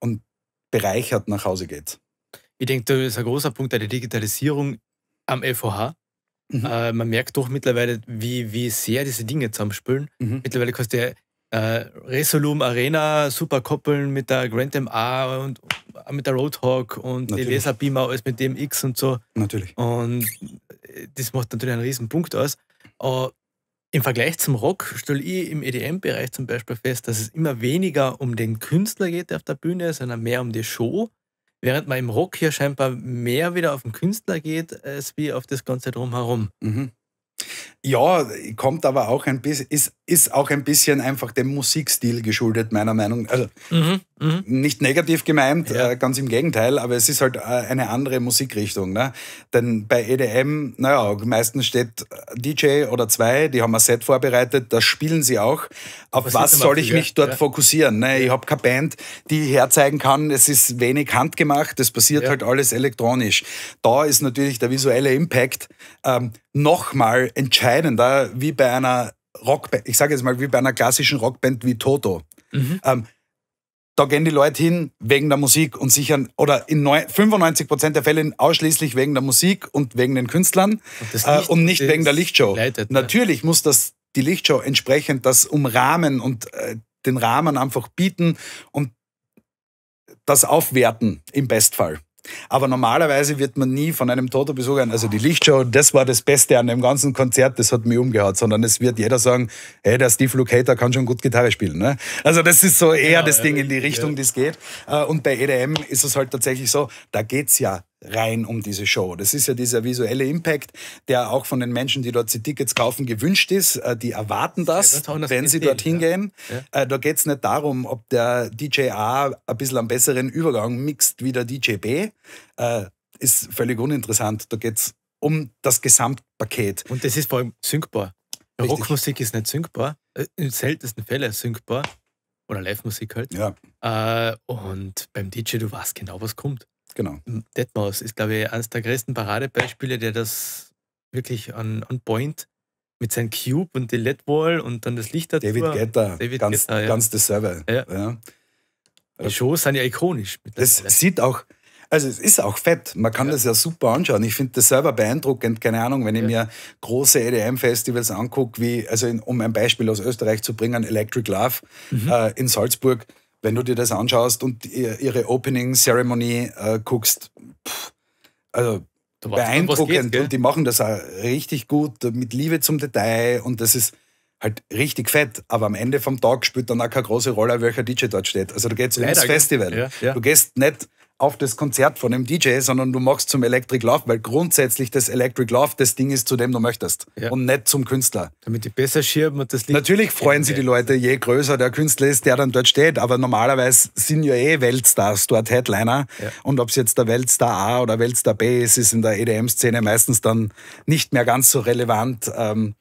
und bereichert nach Hause geht. Ich denke, das ist ein großer Punkt der Digitalisierung am FOH. Mhm. Äh, man merkt doch mittlerweile, wie, wie sehr diese Dinge zusammenspülen. Mhm. Mittlerweile kannst du ja äh, Resolum Arena super koppeln mit der Grand MA und mit der Roadhawk und natürlich. Laser Beamer, alles mit dem X und so. Natürlich. Und äh, das macht natürlich einen riesen Punkt aus. Aber im Vergleich zum Rock stelle ich im EDM-Bereich zum Beispiel fest, dass es immer weniger um den Künstler geht, der auf der Bühne ist, sondern mehr um die Show. Während man im Rock hier scheinbar mehr wieder auf den Künstler geht, als wie auf das Ganze drumherum. Mhm. Ja, kommt aber auch ein bisschen, ist ist auch ein bisschen einfach dem Musikstil geschuldet, meiner Meinung nach. Also, mhm, mh. Nicht negativ gemeint, ja. äh, ganz im Gegenteil, aber es ist halt äh, eine andere Musikrichtung. Ne? Denn bei EDM, naja, meistens steht äh, DJ oder zwei, die haben ein Set vorbereitet, das spielen sie auch. Auf was, was soll ich mich dort ja. fokussieren? Ne? Ich habe keine Band, die ich herzeigen kann, es ist wenig handgemacht, es passiert ja. halt alles elektronisch. Da ist natürlich der visuelle Impact ähm, nochmal entscheidender wie bei einer Rockband, ich sage jetzt mal wie bei einer klassischen Rockband wie Toto. Mhm. Ähm, da gehen die Leute hin wegen der Musik und sichern, oder in 95 der Fälle ausschließlich wegen der Musik und wegen den Künstlern und, Licht, äh, und nicht wegen der Lichtshow. Leitet, Natürlich ja. muss das die Lichtshow entsprechend das umrahmen und äh, den Rahmen einfach bieten und das aufwerten im Bestfall. Aber normalerweise wird man nie von einem Toto-Besuch also die Lichtshow, das war das Beste an dem ganzen Konzert, das hat mich umgehaut, sondern es wird jeder sagen, hey, der Steve Lukather kann schon gut Gitarre spielen. Ne? Also das ist so eher genau, das ja, Ding in die Richtung, ja. das geht. Äh, und bei EDM ist es halt tatsächlich so, da geht's ja rein um diese Show. Das ist ja dieser visuelle Impact, der auch von den Menschen, die dort die Tickets kaufen, gewünscht ist. Äh, die erwarten das, ja, das wenn sie dort hingehen. Ja. Ja. Äh, da geht es nicht darum, ob der DJ A ein bisschen am besseren Übergang mixt wie der DJ B. Äh, ist völlig uninteressant. Da geht es um das Gesamtpaket. Und das ist vor allem synkbar. Richtig. Rockmusik ist nicht synkbar. In seltensten Fällen synkbar. Oder Live-Musik halt. Ja. Und beim DJ, du weißt genau, was kommt. Genau. Hm, Detmos ist, glaube ich, eines der größten Paradebeispiele, der das wirklich an, an Point mit seinem Cube und die LED-Wall und dann das Licht dazu. David Guetta, David ganz, Guetta, ja. ganz dasselbe. Ja. ja. Die Shows sind ja ikonisch. Das sieht auch, also es ist auch fett. Man kann ja. das ja super anschauen. Ich finde das selber beeindruckend. Keine Ahnung, wenn ich mir große EDM-Festivals angucke, wie, also in, um ein Beispiel aus Österreich zu bringen, Electric Love mhm. äh, in Salzburg wenn du dir das anschaust und ihre Opening Ceremony äh, guckst, pff, also beeindruckend und die machen das auch richtig gut äh, mit Liebe zum Detail und das ist halt richtig fett, aber am Ende vom Tag spielt dann auch keine große Rolle, welcher DJ dort steht. Also du gehst Leider, Festival. Ja, ja. Du gehst nicht auf das Konzert von einem DJ, sondern du machst zum Electric Love, weil grundsätzlich das Electric Love das Ding ist, zu dem du möchtest ja. und nicht zum Künstler. Damit die besser schirmen und das Lied. Natürlich freuen sich die Leute, je größer der Künstler ist, der dann dort steht, aber normalerweise sind ja eh Weltstars dort Headliner ja. und ob es jetzt der Weltstar A oder Weltstar B ist, ist in der EDM-Szene meistens dann nicht mehr ganz so relevant. Ähm,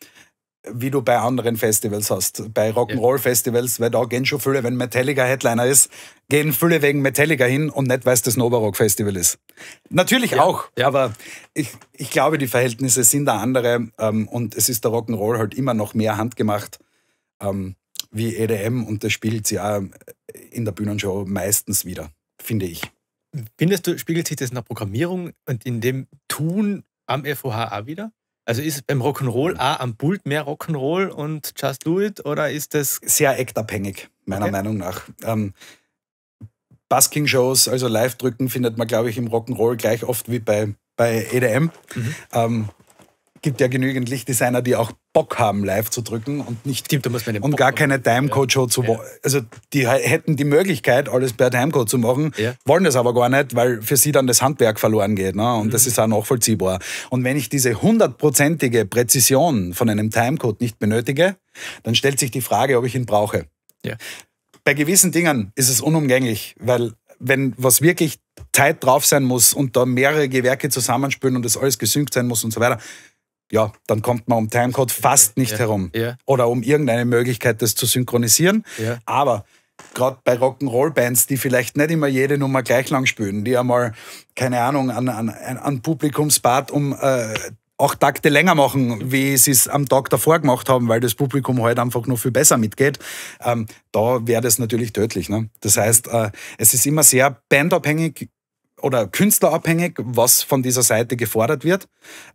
wie du bei anderen Festivals hast. Bei Rock'n'Roll-Festivals, weil da gehen schon viele, wenn Metallica Headliner ist, gehen viele wegen Metallica hin und nicht, weil es das Novarock-Festival ist. Natürlich ja. auch, ja. aber ich, ich glaube, die Verhältnisse sind da andere ähm, und es ist der Rock'n'Roll halt immer noch mehr handgemacht ähm, wie EDM und das spiegelt sich auch in der Bühnenshow meistens wieder, finde ich. Findest du, spiegelt sich das in der Programmierung und in dem Tun am FOH auch wieder? Also ist beim Rock'n'Roll A am Pult mehr Rock'n'Roll und Just Do It oder ist das. Sehr actabhängig, meiner okay. Meinung nach. Ähm, Busking-Shows, also Live-Drücken, findet man, glaube ich, im Rock'n'Roll gleich oft wie bei, bei EDM. Mhm. Ähm, gibt ja genügend Lichtdesigner, die auch Bock haben, live zu drücken und nicht Stimmt, und gar keine Timecode-Show ja. zu ja. Also die hätten die Möglichkeit, alles per Timecode zu machen, ja. wollen das aber gar nicht, weil für sie dann das Handwerk verloren geht. Ne? Und mhm. das ist auch nachvollziehbar. Und wenn ich diese hundertprozentige Präzision von einem Timecode nicht benötige, dann stellt sich die Frage, ob ich ihn brauche. Bei gewissen Dingen ist es unumgänglich, weil wenn was wirklich Zeit drauf sein muss und da mehrere Gewerke zusammenspülen und das alles gesynkt sein muss und so weiter, ja, dann kommt man um Timecode fast nicht ja, herum. Ja. Oder um irgendeine Möglichkeit, das zu synchronisieren. Ja. Aber gerade bei Rock'n'Roll-Bands, die vielleicht nicht immer jede Nummer gleich lang spielen, die einmal, keine Ahnung, an, an, an Publikumsbad um äh, auch Takte länger machen, wie sie es am Tag davor gemacht haben, weil das Publikum heute halt einfach nur viel besser mitgeht, ähm, da wäre das natürlich tödlich. Ne? Das heißt, äh, es ist immer sehr bandabhängig oder künstlerabhängig, was von dieser Seite gefordert wird.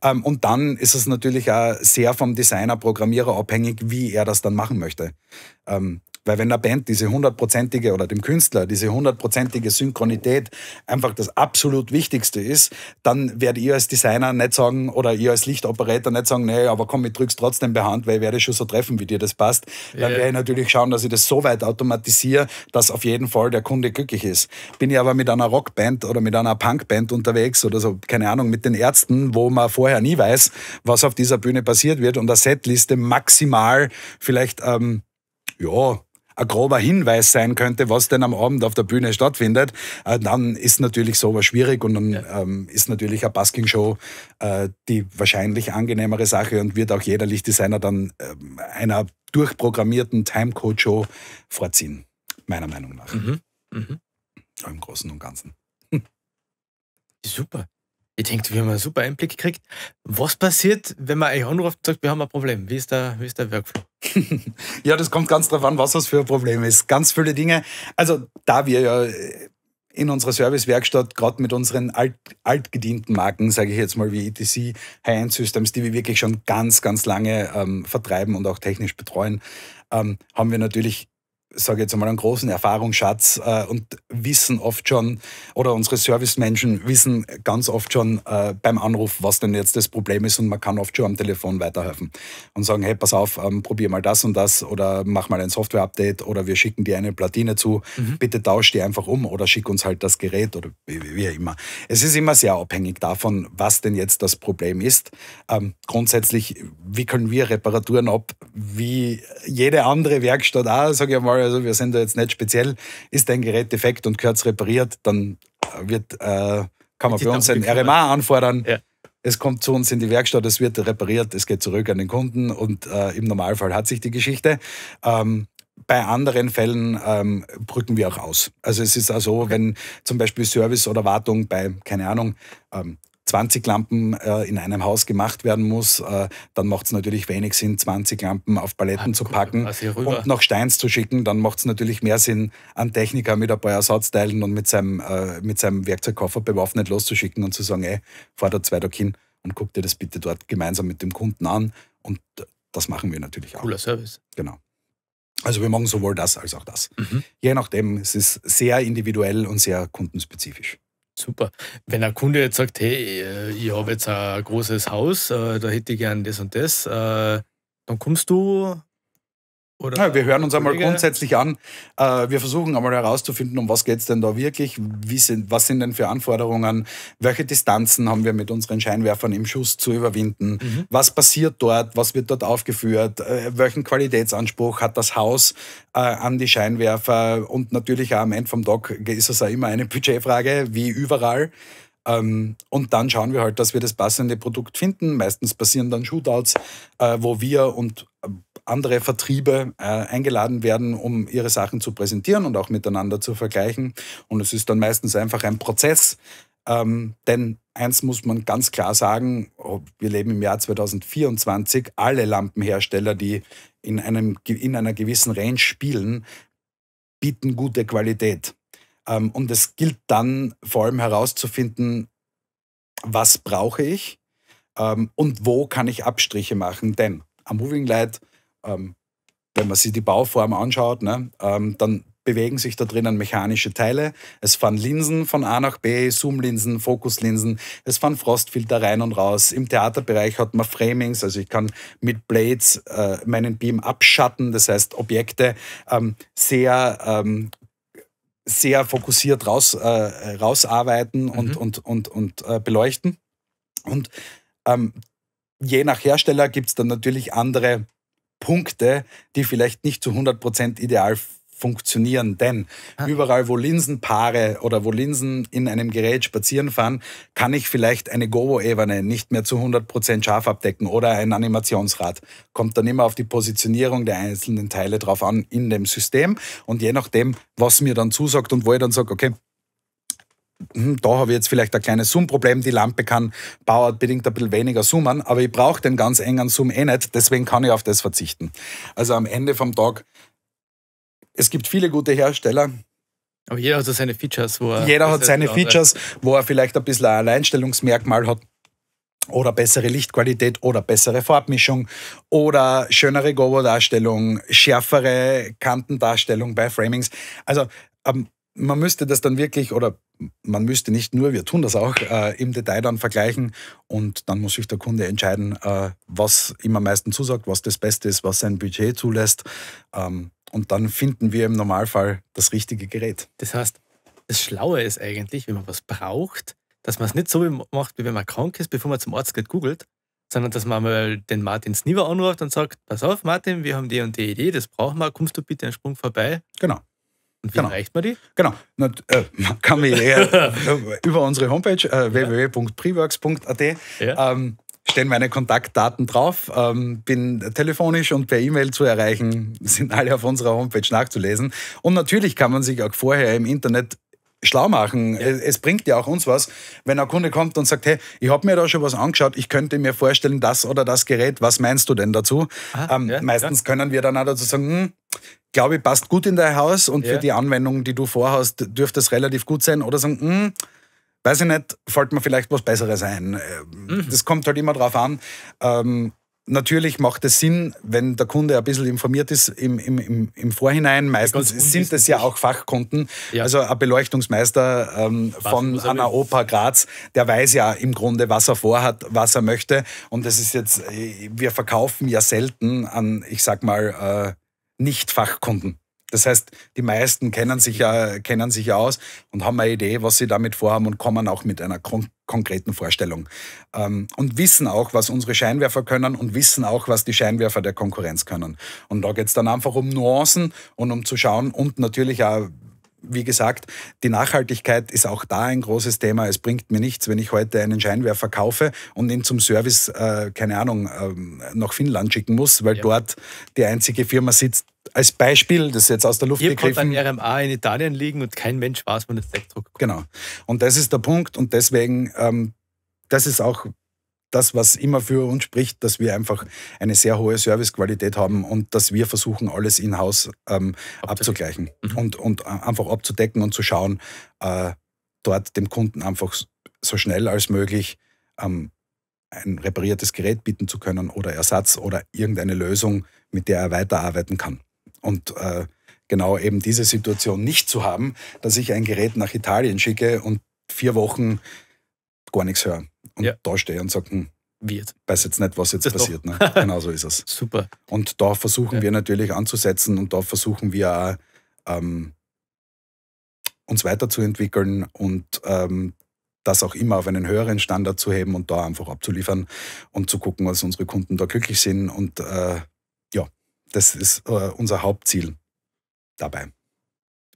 Ähm, und dann ist es natürlich auch sehr vom Designer, Programmierer abhängig, wie er das dann machen möchte. Ähm, weil wenn der Band diese hundertprozentige oder dem Künstler diese hundertprozentige Synchronität einfach das absolut Wichtigste ist, dann werde ich als Designer nicht sagen oder ihr als Lichtoperator nicht sagen, nee, aber komm, ich drück's trotzdem bei Hand, weil ich werde schon so treffen, wie dir das passt. Dann yeah. werde ich natürlich schauen, dass ich das so weit automatisiere, dass auf jeden Fall der Kunde glücklich ist. Bin ich aber mit einer Rockband oder mit einer Punkband unterwegs oder so, keine Ahnung, mit den Ärzten, wo man vorher nie weiß, was auf dieser Bühne passiert wird und der Setliste maximal vielleicht, ähm, ja, ein grober Hinweis sein könnte, was denn am Abend auf der Bühne stattfindet, äh, dann ist natürlich sowas schwierig und dann ja. Ähm, ist natürlich eine Basking-Show äh, die wahrscheinlich angenehmere Sache und wird auch jeder Lichtdesigner dann ähm, einer durchprogrammierten Timecode-Show vorziehen, meiner Meinung nach. Mhm. Mhm. Im Großen und Ganzen. Super. Ich denke, wir haben einen super Einblick gekriegt. Was passiert, wenn man euch anruft und sagt, wir haben ein Problem? Wie ist der, wie ist der Workflow? ja, das kommt ganz drauf an, was das für ein Problem ist. Ganz viele Dinge. Also, da wir ja äh, in unserer Servicewerkstatt, gerade mit unseren alt, altgedienten Marken, sage ich jetzt mal wie ETC, High-End Systems, die wir wirklich schon ganz, ganz lange ähm, vertreiben und auch technisch betreuen, ähm, haben wir natürlich sage jetzt einmal, einen großen Erfahrungsschatz äh, und wissen oft schon, oder unsere Servicemenschen wissen ganz oft schon äh, beim Anruf, was denn jetzt das Problem ist und man kann oft schon am Telefon weiterhelfen und sagen, hey, pass auf, ähm, probier mal das und das oder mach mal ein Software-Update oder wir schicken dir eine Platine zu, mhm. bitte tausch die einfach um oder schick uns halt das Gerät oder wie, wie immer. Es ist immer sehr abhängig davon, was denn jetzt das Problem ist. Ähm, grundsätzlich wickeln wir Reparaturen ab, wie jede andere Werkstatt auch, sage ich mal, also wir sind da jetzt nicht speziell. Ist ein Gerät defekt und gehört repariert, dann wird, äh, kann man bei uns ein RMA anfordern. Ja. Es kommt zu uns in die Werkstatt, es wird repariert, es geht zurück an den Kunden und äh, im Normalfall hat sich die Geschichte. Ähm, bei anderen Fällen ähm, brücken wir auch aus. Also es ist also, okay. wenn zum Beispiel Service oder Wartung bei, keine Ahnung, ähm, 20 Lampen äh, in einem Haus gemacht werden muss, äh, dann macht es natürlich wenig Sinn, 20 Lampen auf Paletten ah, zu packen also und nach Steins zu schicken. Dann macht es natürlich mehr Sinn, einen Techniker mit ein paar Ersatzteilen und mit seinem, äh, mit seinem Werkzeugkoffer bewaffnet loszuschicken und zu sagen, ey, fahr da zwei Tage hin und guck dir das bitte dort gemeinsam mit dem Kunden an. Und das machen wir natürlich auch. Cooler Service. Genau. Also wir machen sowohl das als auch das. Mhm. Je nachdem, es ist sehr individuell und sehr kundenspezifisch. Super. Wenn ein Kunde jetzt sagt, hey, äh, ich habe jetzt ein großes Haus, äh, da hätte ich gern das und das, äh, dann kommst du ja, wir hören uns einmal grundsätzlich an. Äh, wir versuchen einmal herauszufinden, um was geht es denn da wirklich? Sind, was sind denn für Anforderungen? Welche Distanzen haben wir mit unseren Scheinwerfern im Schuss zu überwinden? Mhm. Was passiert dort? Was wird dort aufgeführt? Äh, welchen Qualitätsanspruch hat das Haus äh, an die Scheinwerfer? Und natürlich auch am Ende vom Dock ist es ja immer eine Budgetfrage, wie überall ähm, und dann schauen wir halt, dass wir das passende Produkt finden. Meistens passieren dann Shootouts, wo wir und ähm, andere Vertriebe äh, eingeladen werden, um ihre Sachen zu präsentieren und auch miteinander zu vergleichen. Und es ist dann meistens einfach ein Prozess, ähm, denn eins muss man ganz klar sagen, wir leben im Jahr 2024, alle Lampenhersteller, die in, einem, in einer gewissen Range spielen, bieten gute Qualität. Ähm, und es gilt dann vor allem herauszufinden, was brauche ich ähm, und wo kann ich Abstriche machen, denn am Moving Light ähm, wenn man sich die Bauform anschaut, ne, ähm, dann bewegen sich da drinnen mechanische Teile. Es fahren Linsen von A nach B, zoom Zoomlinsen, Fokuslinsen, es fahren Frostfilter rein und raus. Im Theaterbereich hat man Framings, also ich kann mit Blades äh, meinen Beam abschatten, das heißt Objekte ähm, sehr ähm, sehr fokussiert raus, äh, rausarbeiten und, mhm. und, und, und, und äh, beleuchten. Und ähm, je nach Hersteller gibt es dann natürlich andere Punkte, die vielleicht nicht zu 100 ideal funktionieren. Denn ah. überall, wo Linsenpaare oder wo Linsen in einem Gerät spazieren fahren, kann ich vielleicht eine Gobo-Ebene nicht mehr zu 100% scharf abdecken oder ein Animationsrad. Kommt dann immer auf die Positionierung der einzelnen Teile drauf an in dem System und je nachdem, was mir dann zusagt und wo ich dann sage, okay, hm, da habe ich jetzt vielleicht ein kleines Zoom-Problem, die Lampe kann bauartbedingt ein bisschen weniger zoomen, aber ich brauche den ganz engen Zoom eh nicht, deswegen kann ich auf das verzichten. Also am Ende vom Tag, es gibt viele gute Hersteller. Aber jeder hat so seine Features, wo er. Jeder hat seine Features, wo er vielleicht ein bisschen ein Alleinstellungsmerkmal hat oder bessere Lichtqualität oder bessere Farbmischung oder schönere Gobo-Darstellung, schärfere Kantendarstellung bei Framings. Also ähm, man müsste das dann wirklich, oder man müsste nicht nur, wir tun das auch, äh, im Detail dann vergleichen und dann muss sich der Kunde entscheiden, äh, was ihm am meisten zusagt, was das Beste ist, was sein Budget zulässt. Ähm, und dann finden wir im Normalfall das richtige Gerät. Das heißt, das Schlaue ist eigentlich, wenn man was braucht, dass man es nicht so macht, wie wenn man krank ist, bevor man zum Arzt geht, googelt, sondern dass man mal den Martin Sniver anruft und sagt, pass auf Martin, wir haben die und die Idee, das brauchen wir, kommst du bitte einen Sprung vorbei? Genau. Und wie genau. erreicht man die? Genau. Na, äh, man kann mich eher über unsere Homepage äh, www.preworks.at ja. ähm, stehen meine Kontaktdaten drauf. Ähm, bin telefonisch und per E-Mail zu erreichen, sind alle auf unserer Homepage nachzulesen. Und natürlich kann man sich auch vorher im Internet schlau machen. Ja. Es bringt ja auch uns was, wenn ein Kunde kommt und sagt, hey, ich habe mir da schon was angeschaut, ich könnte mir vorstellen, das oder das Gerät, was meinst du denn dazu? Aha, ähm, ja, meistens ja. können wir dann auch dazu sagen, hm, glaube ich, passt gut in dein Haus und für die Anwendung, die du vorhast, dürfte es relativ gut sein. Oder sagen, hm, weiß ich nicht, fällt mir vielleicht was Besseres ein. Ähm, mhm. Das kommt halt immer drauf an. Ähm, Natürlich macht es Sinn, wenn der Kunde ein bisschen informiert ist im, im, im, im Vorhinein. Meistens sind es ja auch Fachkunden. Ja. Also ein Beleuchtungsmeister ähm, von einer Oper Graz, der weiß ja im Grunde, was er vorhat, was er möchte. Und das ist jetzt, äh, wir verkaufen ja selten an, ich sag mal, äh, Nicht-Fachkunden. Das heißt, die meisten kennen sich ja, kennen sich ja aus und haben eine Idee, was sie damit vorhaben und kommen auch mit einer kon konkreten Vorstellung. Ähm, und wissen auch, was unsere Scheinwerfer können und wissen auch, was die Scheinwerfer der Konkurrenz können. Und da geht es dann einfach um Nuancen und um zu schauen und natürlich auch wie gesagt, die Nachhaltigkeit ist auch da ein großes Thema. Es bringt mir nichts, wenn ich heute einen Scheinwerfer kaufe und ihn zum Service, äh, keine Ahnung, äh, nach Finnland schicken muss, weil ja. dort die einzige Firma sitzt, als Beispiel, das ist jetzt aus der Luft Hier gegriffen. Hier ein RMA in Italien liegen und kein Mensch weiß, wo das Zeug druckt. Genau. Und das ist der Punkt und deswegen, ähm, das ist auch das, was immer für uns spricht, dass wir einfach eine sehr hohe Servicequalität haben und dass wir versuchen, alles in-house ähm, abzugleichen mhm. und, und äh, einfach abzudecken und zu schauen, äh, dort dem Kunden einfach so schnell als möglich ähm, ein repariertes Gerät bieten zu können oder Ersatz oder irgendeine Lösung, mit der er weiterarbeiten kann. Und äh, genau eben diese Situation nicht zu haben, dass ich ein Gerät nach Italien schicke und vier Wochen gar nichts höre und ja. da stehe und sage, hm, wird. Weiß jetzt nicht, was jetzt das passiert. Ne? Genau so ist es. Super. Und da versuchen ja. wir natürlich anzusetzen und da versuchen wir auch, ähm, uns weiterzuentwickeln und ähm, das auch immer auf einen höheren Standard zu heben und da einfach abzuliefern und zu gucken, dass unsere Kunden da glücklich sind. Und äh, ja, das ist äh, unser Hauptziel dabei.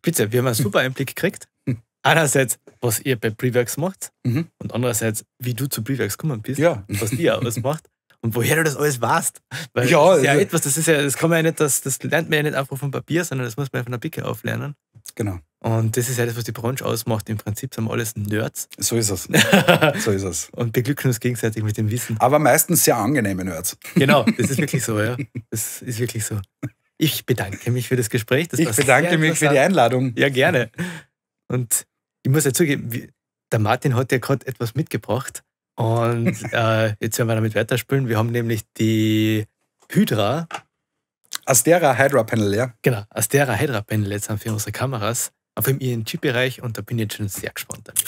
Bitte, wir haben einen hm. super Einblick gekriegt einerseits, was ihr bei Preworks macht mhm. und andererseits, wie du zu Preworks gekommen bist, ja. was die alles macht und woher du das alles weißt. Weil ja, das ist ja also, etwas, das ist ja, das kann man ja nicht, das, das lernt man ja nicht einfach vom Papier, sondern das muss man ja von der Picke auflernen. Genau. Und das ist ja das, was die Branche ausmacht. Im Prinzip sind wir alles Nerds. So ist es. so ist es. Und beglücken uns gegenseitig mit dem Wissen. Aber meistens sehr angenehme Nerds. genau, das ist wirklich so, ja. Das ist wirklich so. Ich bedanke mich für das Gespräch. Das ich bedanke mich für die Einladung. Ja, gerne. Und ich muss ja zugeben, der Martin hat ja gerade etwas mitgebracht. Und äh, jetzt werden wir damit weiterspielen. Wir haben nämlich die Hydra. Astera Hydra Panel, ja. Genau, Astera Hydra Panel jetzt für unsere Kameras auf dem ing bereich und da bin ich jetzt schon sehr gespannt damit.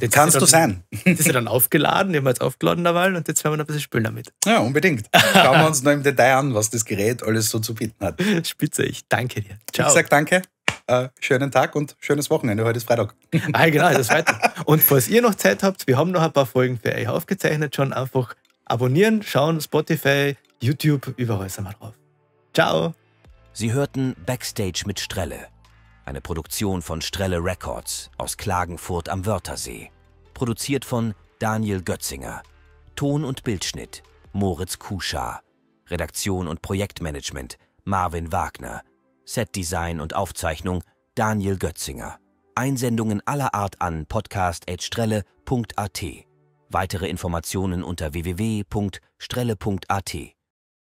Jetzt Kannst dann, du sein. Das ist ja dann aufgeladen, die haben wir jetzt aufgeladen dabei und jetzt werden wir noch ein bisschen spielen damit. Ja, unbedingt. Schauen wir uns noch im Detail an, was das Gerät alles so zu bieten hat. Spitze, ich danke dir. Ciao. Ich sag danke äh, schönen Tag und schönes Wochenende. Heute ist Freitag. ah, genau, das ist Freitag. Und falls ihr noch Zeit habt, wir haben noch ein paar Folgen für euch aufgezeichnet. Schon einfach abonnieren, schauen, Spotify, YouTube, überall sind wir drauf. Ciao. Sie hörten Backstage mit Strelle. Eine Produktion von Strelle Records aus Klagenfurt am Wörthersee. Produziert von Daniel Götzinger. Ton und Bildschnitt Moritz Kuschar. Redaktion und Projektmanagement Marvin Wagner. Setdesign und Aufzeichnung Daniel Götzinger. Einsendungen aller Art an podcast.strelle.at. Weitere Informationen unter www.strelle.at.